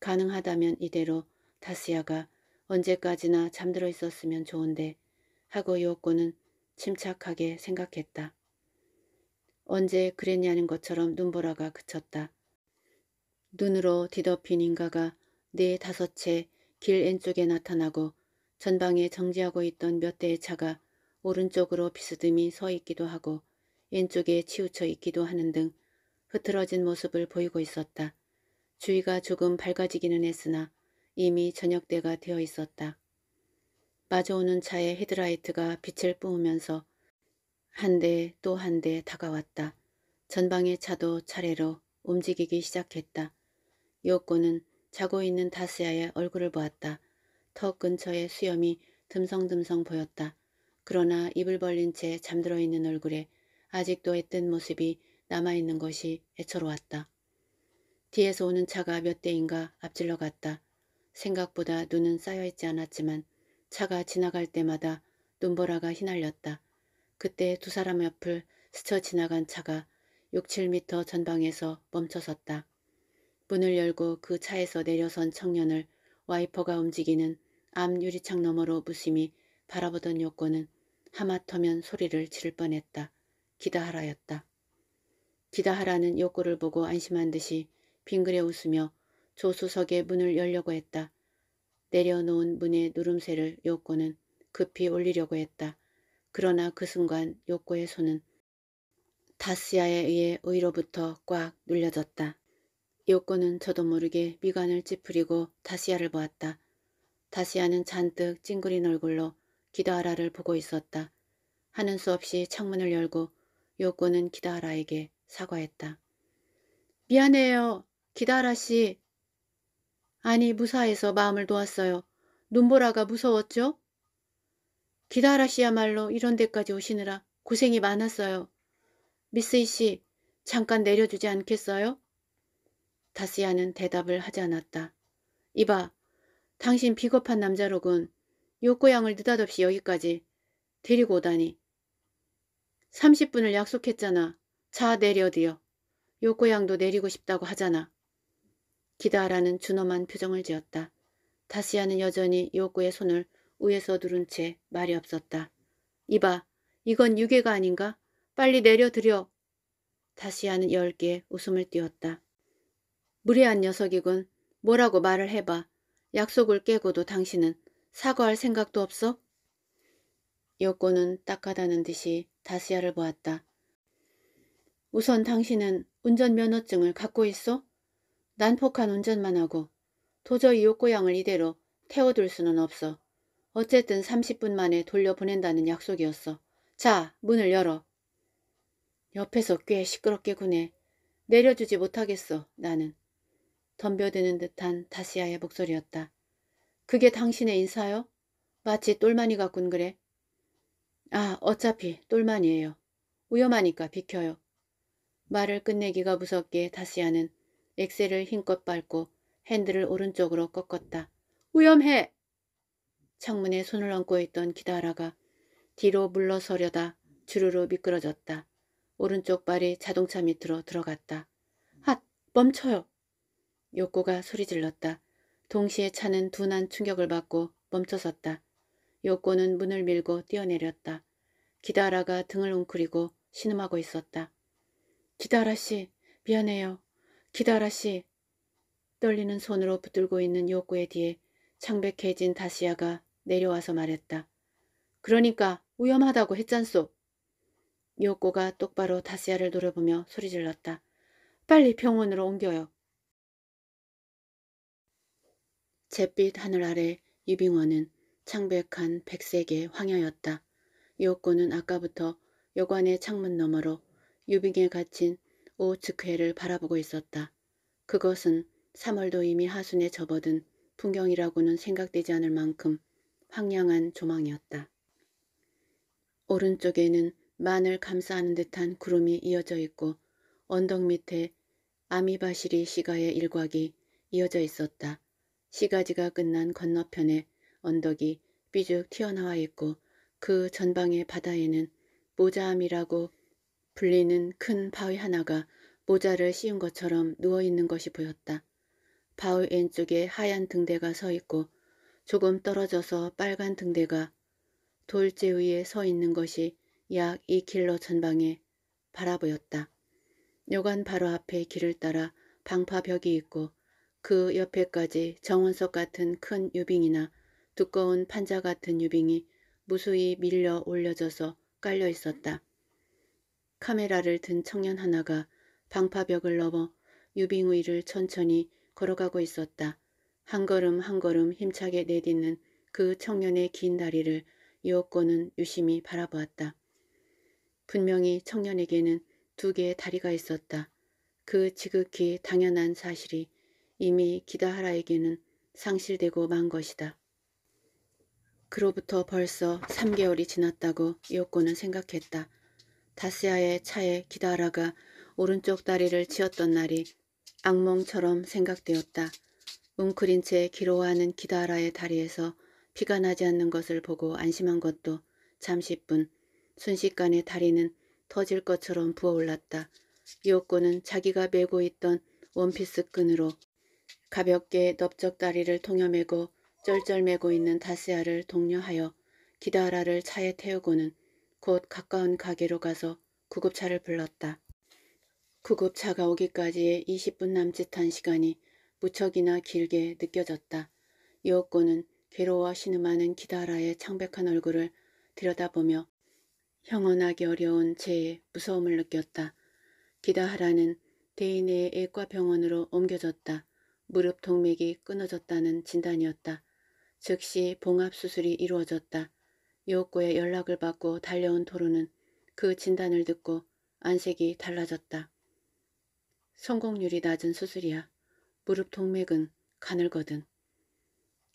가능하다면 이대로 다스야가 언제까지나 잠들어 있었으면 좋은데 하고 요코는 침착하게 생각했다. 언제 그랬냐는 것처럼 눈보라가 그쳤다. 눈으로 뒤덮인 인가가 네 다섯 채 길 왼쪽에 나타나고 전방에 정지하고 있던 몇 대의 차가 오른쪽으로 비스듬히 서 있기도 하고 왼쪽에 치우쳐 있기도 하는 등 흐트러진 모습을 보이고 있었다. 주위가 조금 밝아지기는 했으나 이미 저녁때가 되어 있었다. 마주오는 차의 헤드라이트가 빛을 뿜으면서 한대또한대 다가왔다. 전방의 차도 차례로 움직이기 시작했다. 요꼬는 자고 있는 다스야의 얼굴을 보았다. 턱 근처의 수염이 듬성듬성 보였다. 그러나 입을 벌린 채 잠들어 있는 얼굴에 아직도 애뜬 모습이 남아있는 것이 애처로웠다. 뒤에서 오는 차가 몇 대인가 앞질러 갔다. 생각보다 눈은 쌓여있지 않았지만 차가 지나갈 때마다 눈보라가 휘날렸다. 그때 두 사람 옆을 스쳐 지나간 차가 6, 7미터 전방에서 멈춰섰다. 문을 열고 그 차에서 내려선 청년을 와이퍼가 움직이는 암 유리창 너머로 무심히 바라보던 요건은 하마터면 소리를 지를 뻔했다. 기다하라였다. 기다하라는 요구를 보고 안심한 듯이 빙그레 웃으며 조수석의 문을 열려고 했다. 내려놓은 문의 누름새를 요건은 급히 올리려고 했다. 그러나 그 순간 요코의 손은 다스야에 의해 의로부터 꽉 눌려졌다. 요코는 저도 모르게 미간을 찌푸리고 다시야를 보았다. 다시야는 잔뜩 찡그린 얼굴로 기다하라를 보고 있었다. 하는 수 없이 창문을 열고 요코는 기다하라에게 사과했다. 미안해요. 기다하라 씨. 아니 무사해서 마음을 놓았어요. 눈보라가 무서웠죠? 기다라 씨야말로 이런 데까지 오시느라 고생이 많았어요. 미스이 씨, 잠깐 내려주지 않겠어요? 다스야는 대답을 하지 않았다. 이봐, 당신 비겁한 남자로군. 요고양을 느닷없이 여기까지 데리고 오다니. 30분을 약속했잖아. 자 내려드여. 요고양도 내리고 싶다고 하잖아. 기다라는 준엄한 표정을 지었다. 다시야는 여전히 요고의 손을 위에서 두른 채 말이 없었다. 이봐, 이건 유괴가 아닌가? 빨리 내려드려. 다시 하는 열 개의 웃음을 띄웠다. 무례한 녀석이군. 뭐라고 말을 해봐. 약속을 깨고도 당신은 사과할 생각도 없어? 여권은 딱하다는 듯이 다시야를 보았다. 우선 당신은 운전면허증을 갖고 있어? 난폭한 운전만 하고 도저히 욕고양을 이대로 태워둘 수는 없어. 어쨌든 30분 만에 돌려보낸다는 약속이었어. 자, 문을 열어. 옆에서 꽤 시끄럽게 구네. 내려주지 못하겠어, 나는. 덤벼드는 듯한 다시아의 목소리였다. 그게 당신의 인사요? 마치 똘마니 같군 그래. 아, 어차피 똘마니예요. 위험하니까 비켜요. 말을 끝내기가 무섭게 다시아는 엑셀을 힘껏 밟고 핸들을 오른쪽으로 꺾었다. 위험해! 창문에 손을 얹고 있던 기다라가 뒤로 물러서려다 주르르 미끄러졌다. 오른쪽 발이 자동차 밑으로 들어갔다. 핫! 멈춰요! 욕구가 소리 질렀다. 동시에 차는 둔한 충격을 받고 멈춰섰다. 욕구는 문을 밀고 뛰어내렸다. 기다라가 등을 웅크리고 신음하고 있었다. 기다라 씨, 미안해요. 기다라 씨. 떨리는 손으로 붙들고 있는 욕구의 뒤에 창백해진 다시야가 내려와서 말했다. 그러니까 위험하다고 했잖소. 요코가 똑바로 다시야를 노려보며 소리질렀다. 빨리 병원으로 옮겨요. 잿빛 하늘 아래 유빙원은 창백한 백색의 황야였다. 요코는 아까부터 여관의 창문 너머로 유빙에 갇힌 오츠크를 바라보고 있었다. 그것은 3월도 이미 하순에 접어든 풍경이라고는 생각되지 않을 만큼 황량한 조망이었다. 오른쪽에는 마늘 감싸는 듯한 구름이 이어져 있고 언덕 밑에 아미바시리 시가의 일곽이 이어져 있었다. 시가지가 끝난 건너편에 언덕이 삐죽 튀어나와 있고 그 전방의 바다에는 모자암이라고 불리는 큰 바위 하나가 모자를 씌운 것처럼 누워있는 것이 보였다. 바위 왼쪽에 하얀 등대가 서 있고 조금 떨어져서 빨간 등대가 돌제 위에 서 있는 것이 약 2킬로 전방에 바라보였다. 요관 바로 앞에 길을 따라 방파벽이 있고 그 옆에까지 정원석 같은 큰 유빙이나 두꺼운 판자 같은 유빙이 무수히 밀려 올려져서 깔려 있었다. 카메라를 든 청년 하나가 방파벽을 넘어 유빙 위를 천천히 걸어가고 있었다. 한 걸음 한 걸음 힘차게 내딛는 그 청년의 긴 다리를 이어꼬는 유심히 바라보았다. 분명히 청년에게는 두 개의 다리가 있었다. 그 지극히 당연한 사실이 이미 기다하라에게는 상실되고 만 것이다. 그로부터 벌써 3개월이 지났다고 이어꼬는 생각했다. 다스야의 차에 기다하라가 오른쪽 다리를 지었던 날이 악몽처럼 생각되었다. 웅크린 채 기로워하는 기다라의 다리에서 피가 나지 않는 것을 보고 안심한 것도 잠시뿐 순식간에 다리는 터질 것처럼 부어올랐다. 이옥고는 자기가 메고 있던 원피스 끈으로 가볍게 넓적 다리를 통여매고 쩔쩔매고 있는 다스야를 독려하여 기다라를 차에 태우고는 곧 가까운 가게로 가서 구급차를 불렀다. 구급차가 오기까지의 20분 남짓한 시간이 무척이나 길게 느껴졌다. 이옥고는 괴로워 신음하는 기다라의 창백한 얼굴을 들여다보며 형언하기 어려운 죄의 무서움을 느꼈다. 기다하라는 대인의 애과 병원으로 옮겨졌다. 무릎 동맥이 끊어졌다는 진단이었다. 즉시 봉합수술이 이루어졌다. 요옥고의 연락을 받고 달려온 도로는 그 진단을 듣고 안색이 달라졌다. 성공률이 낮은 수술이야. 무릎 동맥은 가늘거든.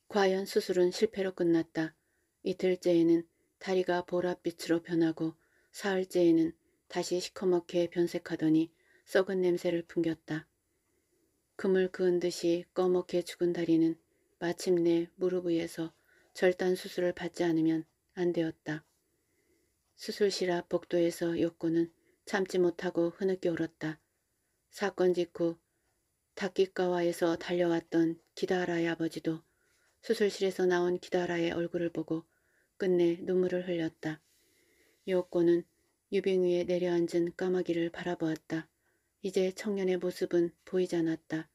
과연 수술은 실패로 끝났다. 이틀째에는 다리가 보랏빛으로 변하고 사흘째에는 다시 시커멓게 변색하더니 썩은 냄새를 풍겼다. 금을 그은 듯이 꺼멓게 죽은 다리는 마침내 무릎 위에서 절단 수술을 받지 않으면 안 되었다. 수술실 앞 복도에서 욕구는 참지 못하고 흐느껴 울었다. 사건 직후 다키가와에서 달려왔던 기다라의 아버지도 수술실에서 나온 기다라의 얼굴을 보고 끝내 눈물을 흘렸다. 요꼬는 유빙 위에 내려앉은 까마귀를 바라보았다. 이제 청년의 모습은 보이지 않았다.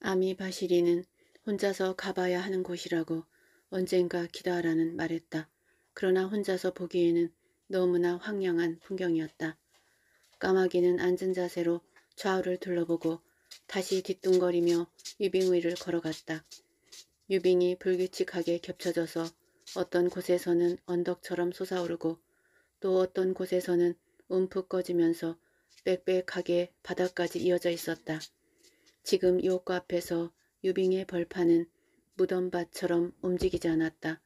아미 바시리는 혼자서 가봐야 하는 곳이라고 언젠가 기다라는 말했다. 그러나 혼자서 보기에는 너무나 황량한 풍경이었다. 까마귀는 앉은 자세로 좌우를 둘러보고 다시 뒤뚱거리며 유빙위를 걸어갔다. 유빙이 불규칙하게 겹쳐져서 어떤 곳에서는 언덕처럼 솟아오르고 또 어떤 곳에서는 움푹 꺼지면서 빽빽하게 바닥까지 이어져 있었다. 지금 요옥 앞에서 유빙의 벌판은 무덤밭처럼 움직이지 않았다.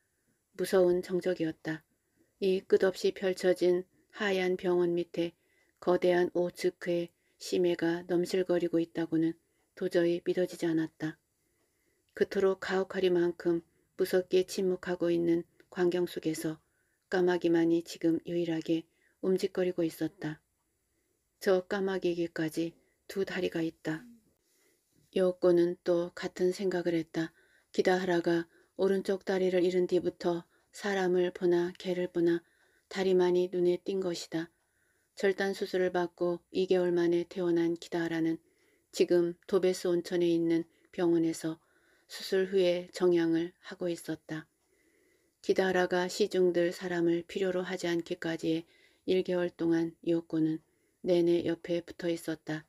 무서운 정적이었다. 이 끝없이 펼쳐진 하얀 병원 밑에 거대한 오츠크의 심해가 넘실거리고 있다고는 도저히 믿어지지 않았다. 그토록 가혹하리만큼 무섭게 침묵하고 있는 광경 속에서 까마귀만이 지금 유일하게 움직거리고 있었다. 저 까마귀에게까지 두 다리가 있다. 여옥고는 또 같은 생각을 했다. 기다하라가 오른쪽 다리를 잃은 뒤부터 사람을 보나 개를 보나 다리만이 눈에 띈 것이다. 절단 수술을 받고 2개월 만에 퇴원한 기다라는 지금 도베스 온천에 있는 병원에서 수술 후에 정향을 하고 있었다. 기다라가 시중들 사람을 필요로 하지 않기까지의 1개월 동안 요코는 내내 옆에 붙어 있었다.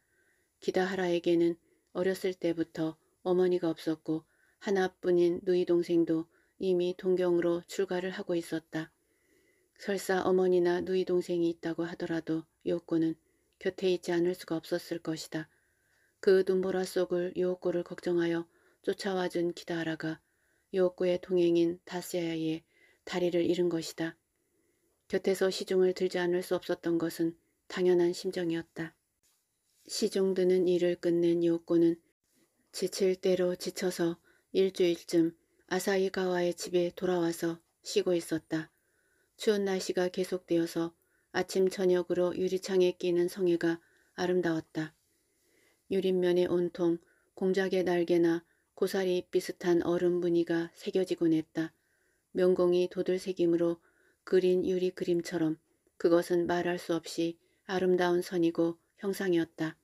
기다하라에게는 어렸을 때부터 어머니가 없었고 하나뿐인 누이 동생도 이미 동경으로 출가를 하고 있었다. 설사 어머니나 누이 동생이 있다고 하더라도 요코는 곁에 있지 않을 수가 없었을 것이다. 그 눈보라 속을 요코를 걱정하여 쫓아와준 기다라가 요코의 동행인 다스야의 다리를 잃은 것이다. 곁에서 시중을 들지 않을 수 없었던 것은 당연한 심정이었다. 시중 드는 일을 끝낸 요코는 지칠 대로 지쳐서 일주일쯤 아사이가와의 집에 돌아와서 쉬고 있었다. 추운 날씨가 계속되어서 아침 저녁으로 유리창에 끼는 성해가 아름다웠다. 유린면에 온통 공작의 날개나 고사리 비슷한 얼음 무늬가 새겨지곤 했다. 명공이 도들새김으로 그린 유리 그림처럼 그것은 말할 수 없이 아름다운 선이고 형상이었다.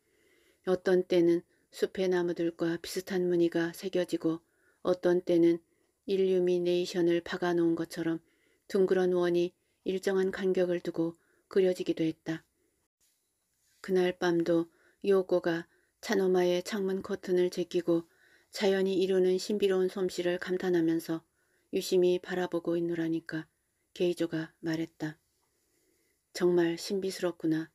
어떤 때는 숲의 나무들과 비슷한 무늬가 새겨지고 어떤 때는 일루미네이션을 박아놓은 것처럼 둥그런 원이 일정한 간격을 두고 그려지기도 했다. 그날 밤도 요고가 차노마의 창문 커튼을 제끼고 자연이 이루는 신비로운 솜씨를 감탄하면서 유심히 바라보고 있노라니까 게이조가 말했다. 정말 신비스럽구나.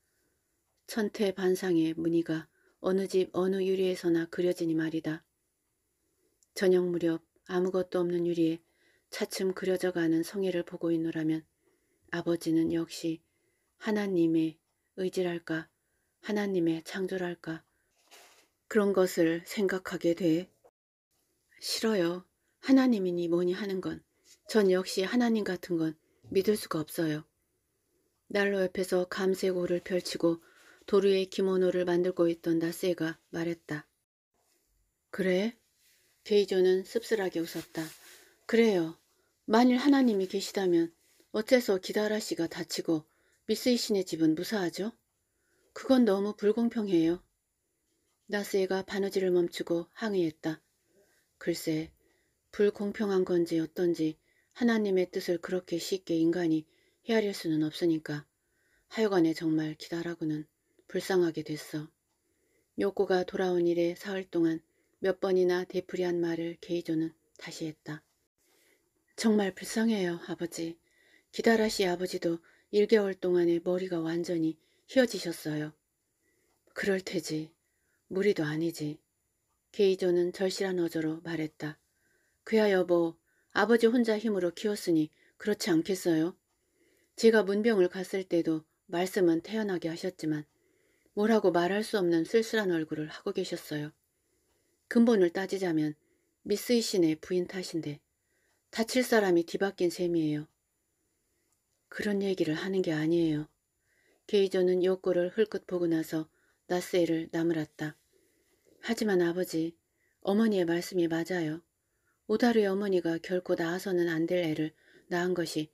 천태 반상의 무늬가 어느 집 어느 유리에서나 그려지니 말이다. 저녁 무렵 아무것도 없는 유리에 차츰 그려져가는 성애를 보고 있노라면 아버지는 역시 하나님의 의지랄까 하나님의 창조랄까 그런 것을 생각하게 돼 싫어요. 하나님이니 뭐니 하는 건 전 역시 하나님 같은 건 믿을 수가 없어요. 난로 옆에서 감쇠고를 펼치고 도르의 기모노를 만들고 있던 나세가 말했다. 그래? 게이조는 씁쓸하게 웃었다. 그래요. 만일 하나님이 계시다면 어째서 기다라 씨가 다치고 미스이 신의 집은 무사하죠? 그건 너무 불공평해요. 나스에가 바느질을 멈추고 항의했다. 글쎄, 불공평한 건지 어떤지 하나님의 뜻을 그렇게 쉽게 인간이 헤아릴 수는 없으니까 하여간에 정말 기다라고는 불쌍하게 됐어. 요코가 돌아온 이래 사흘 동안 몇 번이나 되풀이한 말을 게이조는 다시 했다. 정말 불쌍해요, 아버지. 기다라시 아버지도 1개월 동안에 머리가 완전히 휘어지셨어요. 그럴 테지. 무리도 아니지. 게이조는 절실한 어조로 말했다. 그야 여보, 아버지 혼자 힘으로 키웠으니 그렇지 않겠어요? 제가 문병을 갔을 때도 말씀은 태연하게 하셨지만 뭐라고 말할 수 없는 쓸쓸한 얼굴을 하고 계셨어요. 근본을 따지자면 미스이 신의 부인 탓인데 다칠 사람이 뒤바뀐 셈이에요. 그런 얘기를 하는 게 아니에요. 게이저는 욕구를 흘끗 보고 나서 나세를 나무랐다. 하지만 아버지, 어머니의 말씀이 맞아요. 오다루의 어머니가 결코 낳아서는 안 될 애를 낳은 것이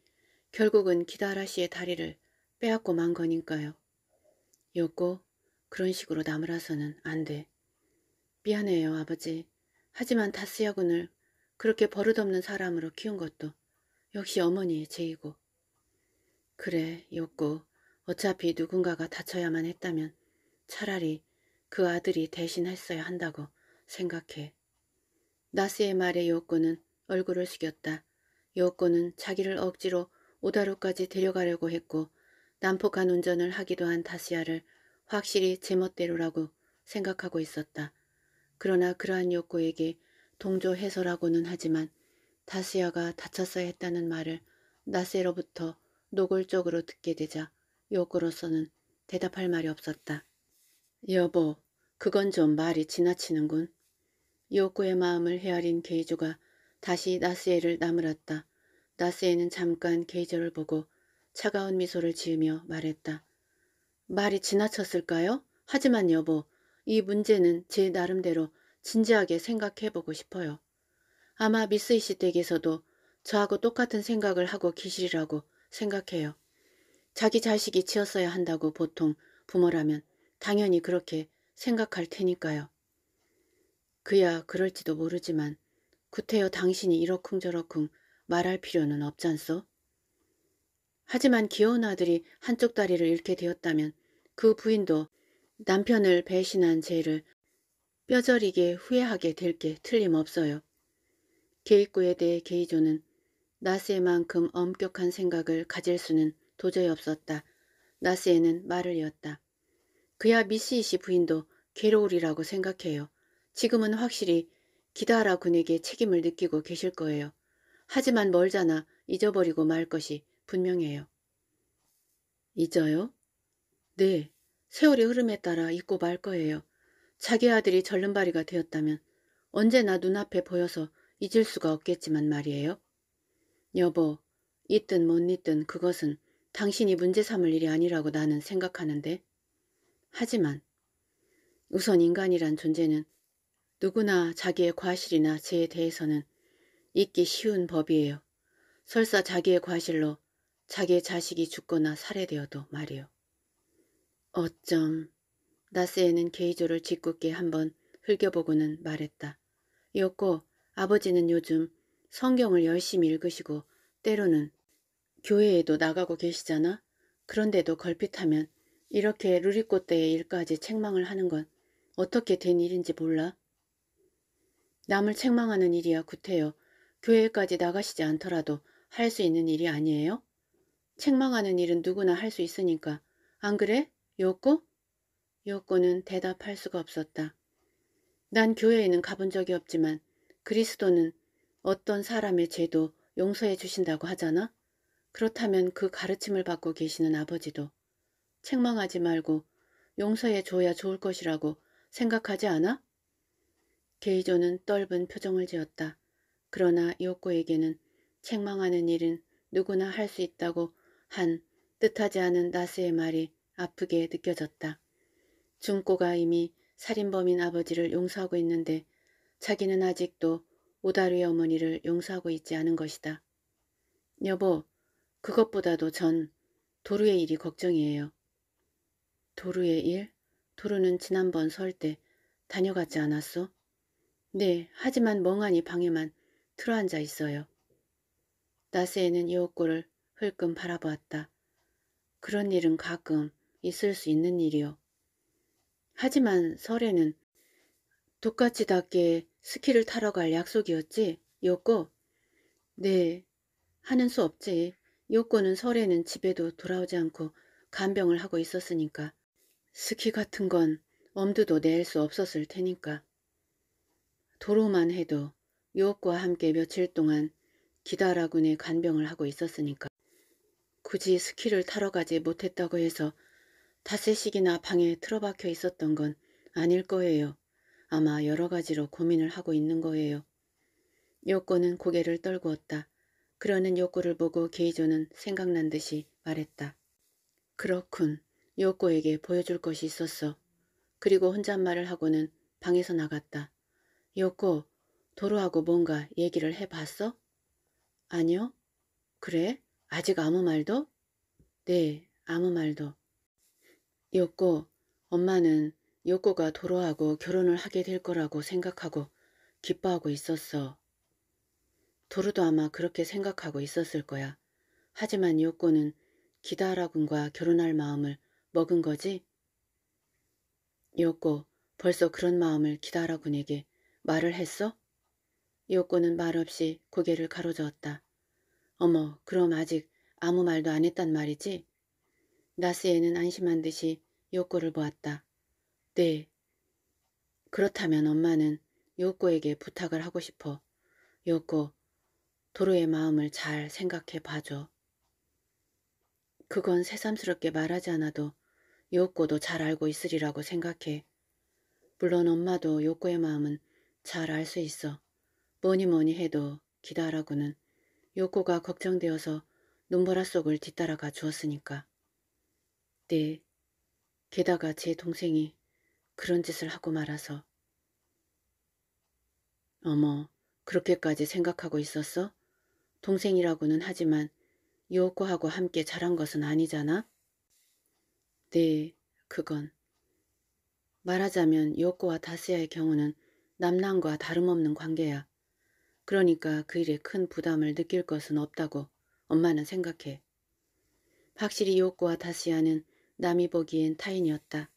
결국은 기다라 씨의 다리를 빼앗고 만 거니까요. 욕구, 그런 식으로 나무라서는 안 돼. 미안해요 아버지. 하지만 다스야군을 그렇게 버릇없는 사람으로 키운 것도 역시 어머니의 죄이고. 그래, 욕고 어차피 누군가가 다쳐야만 했다면 차라리 그 아들이 대신했어야 한다고 생각해. 나스의 말에 요코는 얼굴을 숙였다. 요코는 자기를 억지로 오다루까지 데려가려고 했고 난폭한 운전을 하기도 한 다시야를 확실히 제멋대로라고 생각하고 있었다. 그러나 그러한 요코에게 동조 해소라고는 하지만 다스야가 다쳤어야 했다는 말을 나세로부터 노골적으로 듣게 되자 요구로서는 대답할 말이 없었다. 여보, 그건 좀 말이 지나치는군. 요구의 마음을 헤아린 게이조가 다시 나스에를 나무랐다. 나스에는 잠깐 게이저를 보고 차가운 미소를 지으며 말했다. 말이 지나쳤을까요? 하지만 여보, 이 문제는 제 나름대로 진지하게 생각해보고 싶어요. 아마 미스 이씨 댁에서도 저하고 똑같은 생각을 하고 계시리라고 생각해요. 자기 자식이 지었어야 한다고 보통 부모라면 당연히 그렇게 생각할 테니까요. 그야 그럴지도 모르지만 구태여 당신이 이러쿵저러쿵 말할 필요는 없잖소. 하지만 귀여운 아들이 한쪽 다리를 잃게 되었다면 그 부인도 남편을 배신한 죄를 뼈저리게 후회하게 될 게 틀림없어요. 개입구에 대해 게이조는 나스에만큼 엄격한 생각을 가질 수는 도저히 없었다. 나스에는 말을 이었다. 그야 미시이시 부인도 괴로울이라고 생각해요. 지금은 확실히 기다라 군에게 책임을 느끼고 계실 거예요. 하지만 멀잖아 잊어버리고 말 것이 분명해요. 잊어요? 네, 세월의 흐름에 따라 잊고 말 거예요. 자기 아들이 절름발이가 되었다면 언제나 눈앞에 보여서 잊을 수가 없겠지만 말이에요. 여보, 있든 못 있든 그것은 당신이 문제 삼을 일이 아니라고 나는 생각하는데. 하지만 우선 인간이란 존재는 누구나 자기의 과실이나 죄에 대해서는 잊기 쉬운 법이에요. 설사 자기의 과실로 자기의 자식이 죽거나 살해되어도 말이요. 어쩜... 나스에는 게이조를 짓궂게 한번 흘겨보고는 말했다. 이었고 아버지는 요즘 성경을 열심히 읽으시고 때로는 교회에도 나가고 계시잖아. 그런데도 걸핏하면 이렇게 루리꽃대의 일까지 책망을 하는 건 어떻게 된 일인지 몰라? 남을 책망하는 일이야 구태여 교회까지 나가시지 않더라도 할 수 있는 일이 아니에요? 책망하는 일은 누구나 할 수 있으니까 안 그래? 요꼬? 요권는 대답할 수가 없었다. 난 교회에는 가본 적이 없지만 그리스도는 어떤 사람의 죄도 용서해 주신다고 하잖아. 그렇다면 그 가르침을 받고 계시는 아버지도 책망하지 말고 용서해 줘야 좋을 것이라고 생각하지 않아? 게이조는 떫은 표정을 지었다. 그러나 요코에게는 책망하는 일은 누구나 할 수 있다고 한 뜻하지 않은 나스의 말이 아프게 느껴졌다. 중고가 이미 살인범인 아버지를 용서하고 있는데 자기는 아직도 오다루의 어머니를 용서하고 있지 않은 것이다. 여보, 그것보다도 전 도루의 일이 걱정이에요. 도루의 일? 도루는 지난번 설 때 다녀갔지 않았소? 네, 하지만 멍하니 방에만 틀어앉아 있어요. 나스에는 이옷골을 흘끔 바라보았다. 그런 일은 가끔 있을 수 있는 일이요. 하지만 설에는 똑같이 답게 스키를 타러 갈 약속이었지? 요코? 네. 하는 수 없지. 요코는 설에는 집에도 돌아오지 않고 간병을 하고 있었으니까. 스키 같은 건 엄두도 낼 수 없었을 테니까. 도로만 해도 요코와 함께 며칠 동안 기다라군의 간병을 하고 있었으니까. 굳이 스키를 타러 가지 못했다고 해서 닷새씩이나 방에 틀어박혀 있었던 건 아닐 거예요. 아마 여러 가지로 고민을 하고 있는 거예요. 요코는 고개를 떨구었다. 그러는 요코를 보고 게이조는 생각난 듯이 말했다. 그렇군. 요코에게 보여줄 것이 있었어. 그리고 혼잣말을 하고는 방에서 나갔다. 요코, 도로하고 뭔가 얘기를 해봤어? 아니요. 그래? 아직 아무 말도? 네, 아무 말도. 이었고 엄마는 요코가 도로하고 결혼을 하게 될 거라고 생각하고 기뻐하고 있었어. 도로도 아마 그렇게 생각하고 있었을 거야. 하지만 요코는 기다라군과 결혼할 마음을 먹은 거지? 요코, 벌써 그런 마음을 기다라군에게 말을 했어? 요코는 말없이 고개를 가로저었다. 어머, 그럼 아직 아무 말도 안 했단 말이지? 나스에는 안심한 듯이 요코를 보았다. 네. 그렇다면 엄마는 요코에게 부탁을 하고 싶어. 요코, 도로의 마음을 잘 생각해 봐줘. 그건 새삼스럽게 말하지 않아도 요코도 잘 알고 있으리라고 생각해. 물론 엄마도 요코의 마음은 잘 알 수 있어. 뭐니 뭐니 해도 기다라고는 요코가 걱정되어서 눈보라 속을 뒤따라가 주었으니까. 네, 게다가 제 동생이 그런 짓을 하고 말아서. 어머, 그렇게까지 생각하고 있었어? 동생이라고는 하지만 요코하고 함께 자란 것은 아니잖아? 네, 그건. 말하자면 요코와 다스야의 경우는 남남과 다름없는 관계야. 그러니까 그 일에 큰 부담을 느낄 것은 없다고 엄마는 생각해. 확실히 요코와 다시야는 남이 보기엔 타인이었다.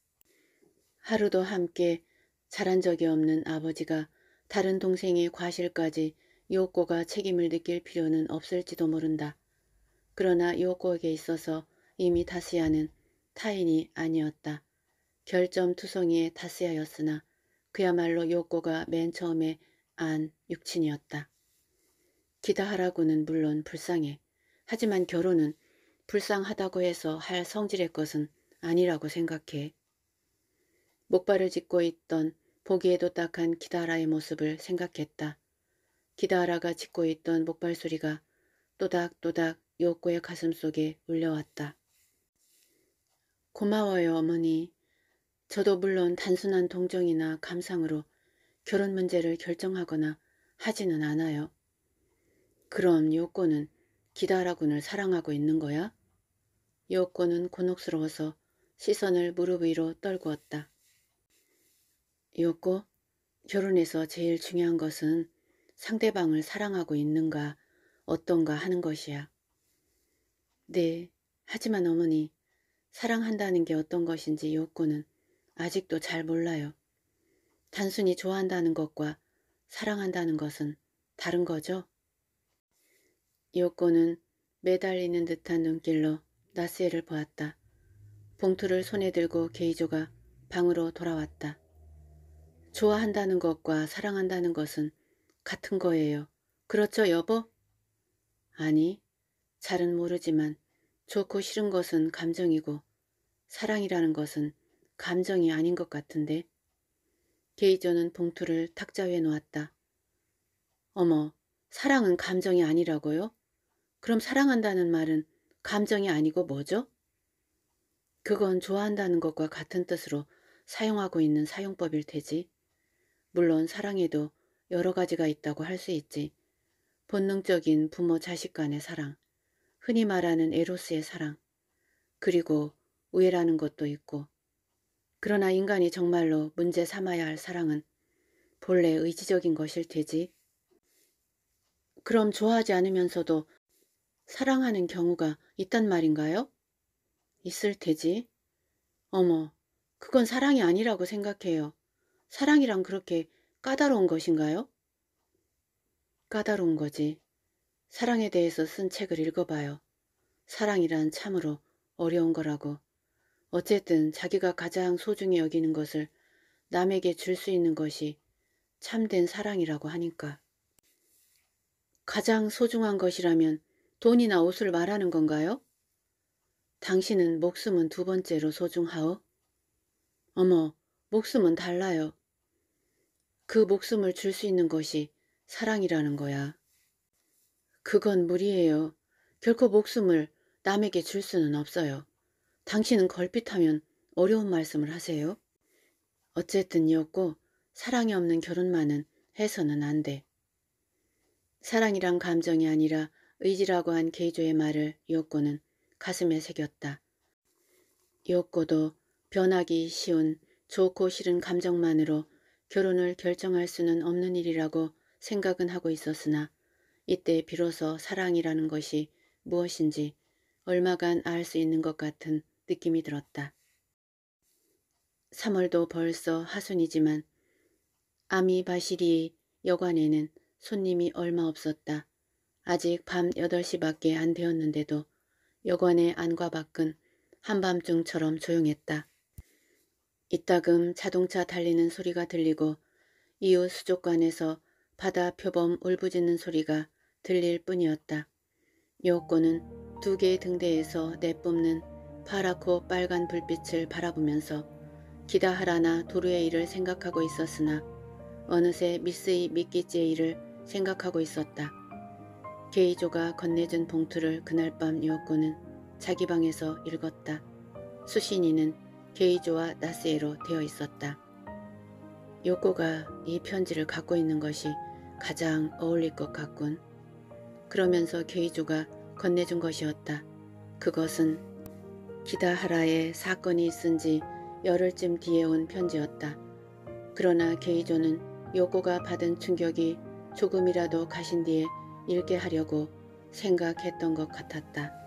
하루도 함께 자란 적이 없는 아버지가 다른 동생의 과실까지 요코가 책임을 느낄 필요는 없을지도 모른다. 그러나 요코에게 있어서 이미 다스야는 타인이 아니었다. 결점투성이의 다스야였으나 그야말로 요코가 맨 처음에 안 육친이었다. 기다하라고는 물론 불쌍해. 하지만 결혼은 불쌍하다고 해서 할 성질의 것은 아니라고 생각해. 목발을 짚고 있던 보기에도 딱한 기다라의 모습을 생각했다. 기다라가 짚고 있던 목발 소리가 또닥또닥 요코의 가슴 속에 울려왔다. 고마워요 어머니. 저도 물론 단순한 동정이나 감상으로 결혼 문제를 결정하거나 하지는 않아요. 그럼 요코는 기다라군을 사랑하고 있는 거야? 요옥고는 곤혹스러워서 시선을 무릎 위로 떨구었다. 요옥 결혼에서 제일 중요한 것은 상대방을 사랑하고 있는가 어떤가 하는 것이야. 네, 하지만 어머니, 사랑한다는 게 어떤 것인지 요코는 아직도 잘 몰라요. 단순히 좋아한다는 것과 사랑한다는 것은 다른 거죠? 요코는 매달리는 듯한 눈길로 나스에를 보았다. 봉투를 손에 들고 게이조가 방으로 돌아왔다. 좋아한다는 것과 사랑한다는 것은 같은 거예요. 그렇죠, 여보? 아니, 잘은 모르지만 좋고 싫은 것은 감정이고 사랑이라는 것은 감정이 아닌 것 같은데. 게이조는 봉투를 탁자 위에 놓았다. 어머, 사랑은 감정이 아니라고요? 그럼 사랑한다는 말은 감정이 아니고 뭐죠? 그건 좋아한다는 것과 같은 뜻으로 사용하고 있는 사용법일 테지. 물론 사랑에도 여러 가지가 있다고 할 수 있지. 본능적인 부모 자식 간의 사랑, 흔히 말하는 에로스의 사랑, 그리고 우애라는 것도 있고 그러나 인간이 정말로 문제 삼아야 할 사랑은 본래 의지적인 것일 테지. 그럼 좋아하지 않으면서도 사랑하는 경우가 있단 말인가요? 있을 테지. 어머, 그건 사랑이 아니라고 생각해요. 사랑이란 그렇게 까다로운 것인가요? 까다로운 거지. 사랑에 대해서 쓴 책을 읽어봐요. 사랑이란 참으로 어려운 거라고. 어쨌든 자기가 가장 소중히 여기는 것을 남에게 줄 수 있는 것이 참된 사랑이라고 하니까. 가장 소중한 것이라면 돈이나 옷을 말하는 건가요? 당신은 목숨은 두 번째로 소중하오. 어머, 목숨은 달라요. 그 목숨을 줄 수 있는 것이 사랑이라는 거야. 그건 무리예요. 결코 목숨을 남에게 줄 수는 없어요. 당신은 걸핏하면 어려운 말씀을 하세요. 어쨌든이었고 사랑이 없는 결혼만은 해서는 안 돼. 사랑이란 감정이 아니라 의지라고 한 게이조의 말을 요코는 가슴에 새겼다. 요코도 변하기 쉬운 좋고 싫은 감정만으로 결혼을 결정할 수는 없는 일이라고 생각은 하고 있었으나 이때 비로소 사랑이라는 것이 무엇인지 얼마간 알 수 있는 것 같은 느낌이 들었다. 3월도 벌써 하순이지만 아미바시리 여관에는 손님이 얼마 없었다. 아직 밤 8시밖에 안 되었는데도 여관의 안과 밖은 한밤중처럼 조용했다. 이따금 자동차 달리는 소리가 들리고 이웃 수족관에서 바다 표범 울부짖는 소리가 들릴 뿐이었다. 여호코는 두 개의 등대에서 내뿜는 파랗고 빨간 불빛을 바라보면서 기다하라나 도르의 일을 생각하고 있었으나 어느새 미스이 미끼지의 일을 생각하고 있었다. 게이조가 건네준 봉투를 그날 밤 요코는 자기 방에서 읽었다. 수신이는 게이조와 나스에로 되어 있었다. 요코가 이 편지를 갖고 있는 것이 가장 어울릴 것 같군. 그러면서 게이조가 건네준 것이었다. 그것은 기다하라의 사건이 있은 지 열흘쯤 뒤에 온 편지였다. 그러나 게이조는 요코가 받은 충격이 조금이라도 가신 뒤에 읽게 하려고 생각했던 것 같았다.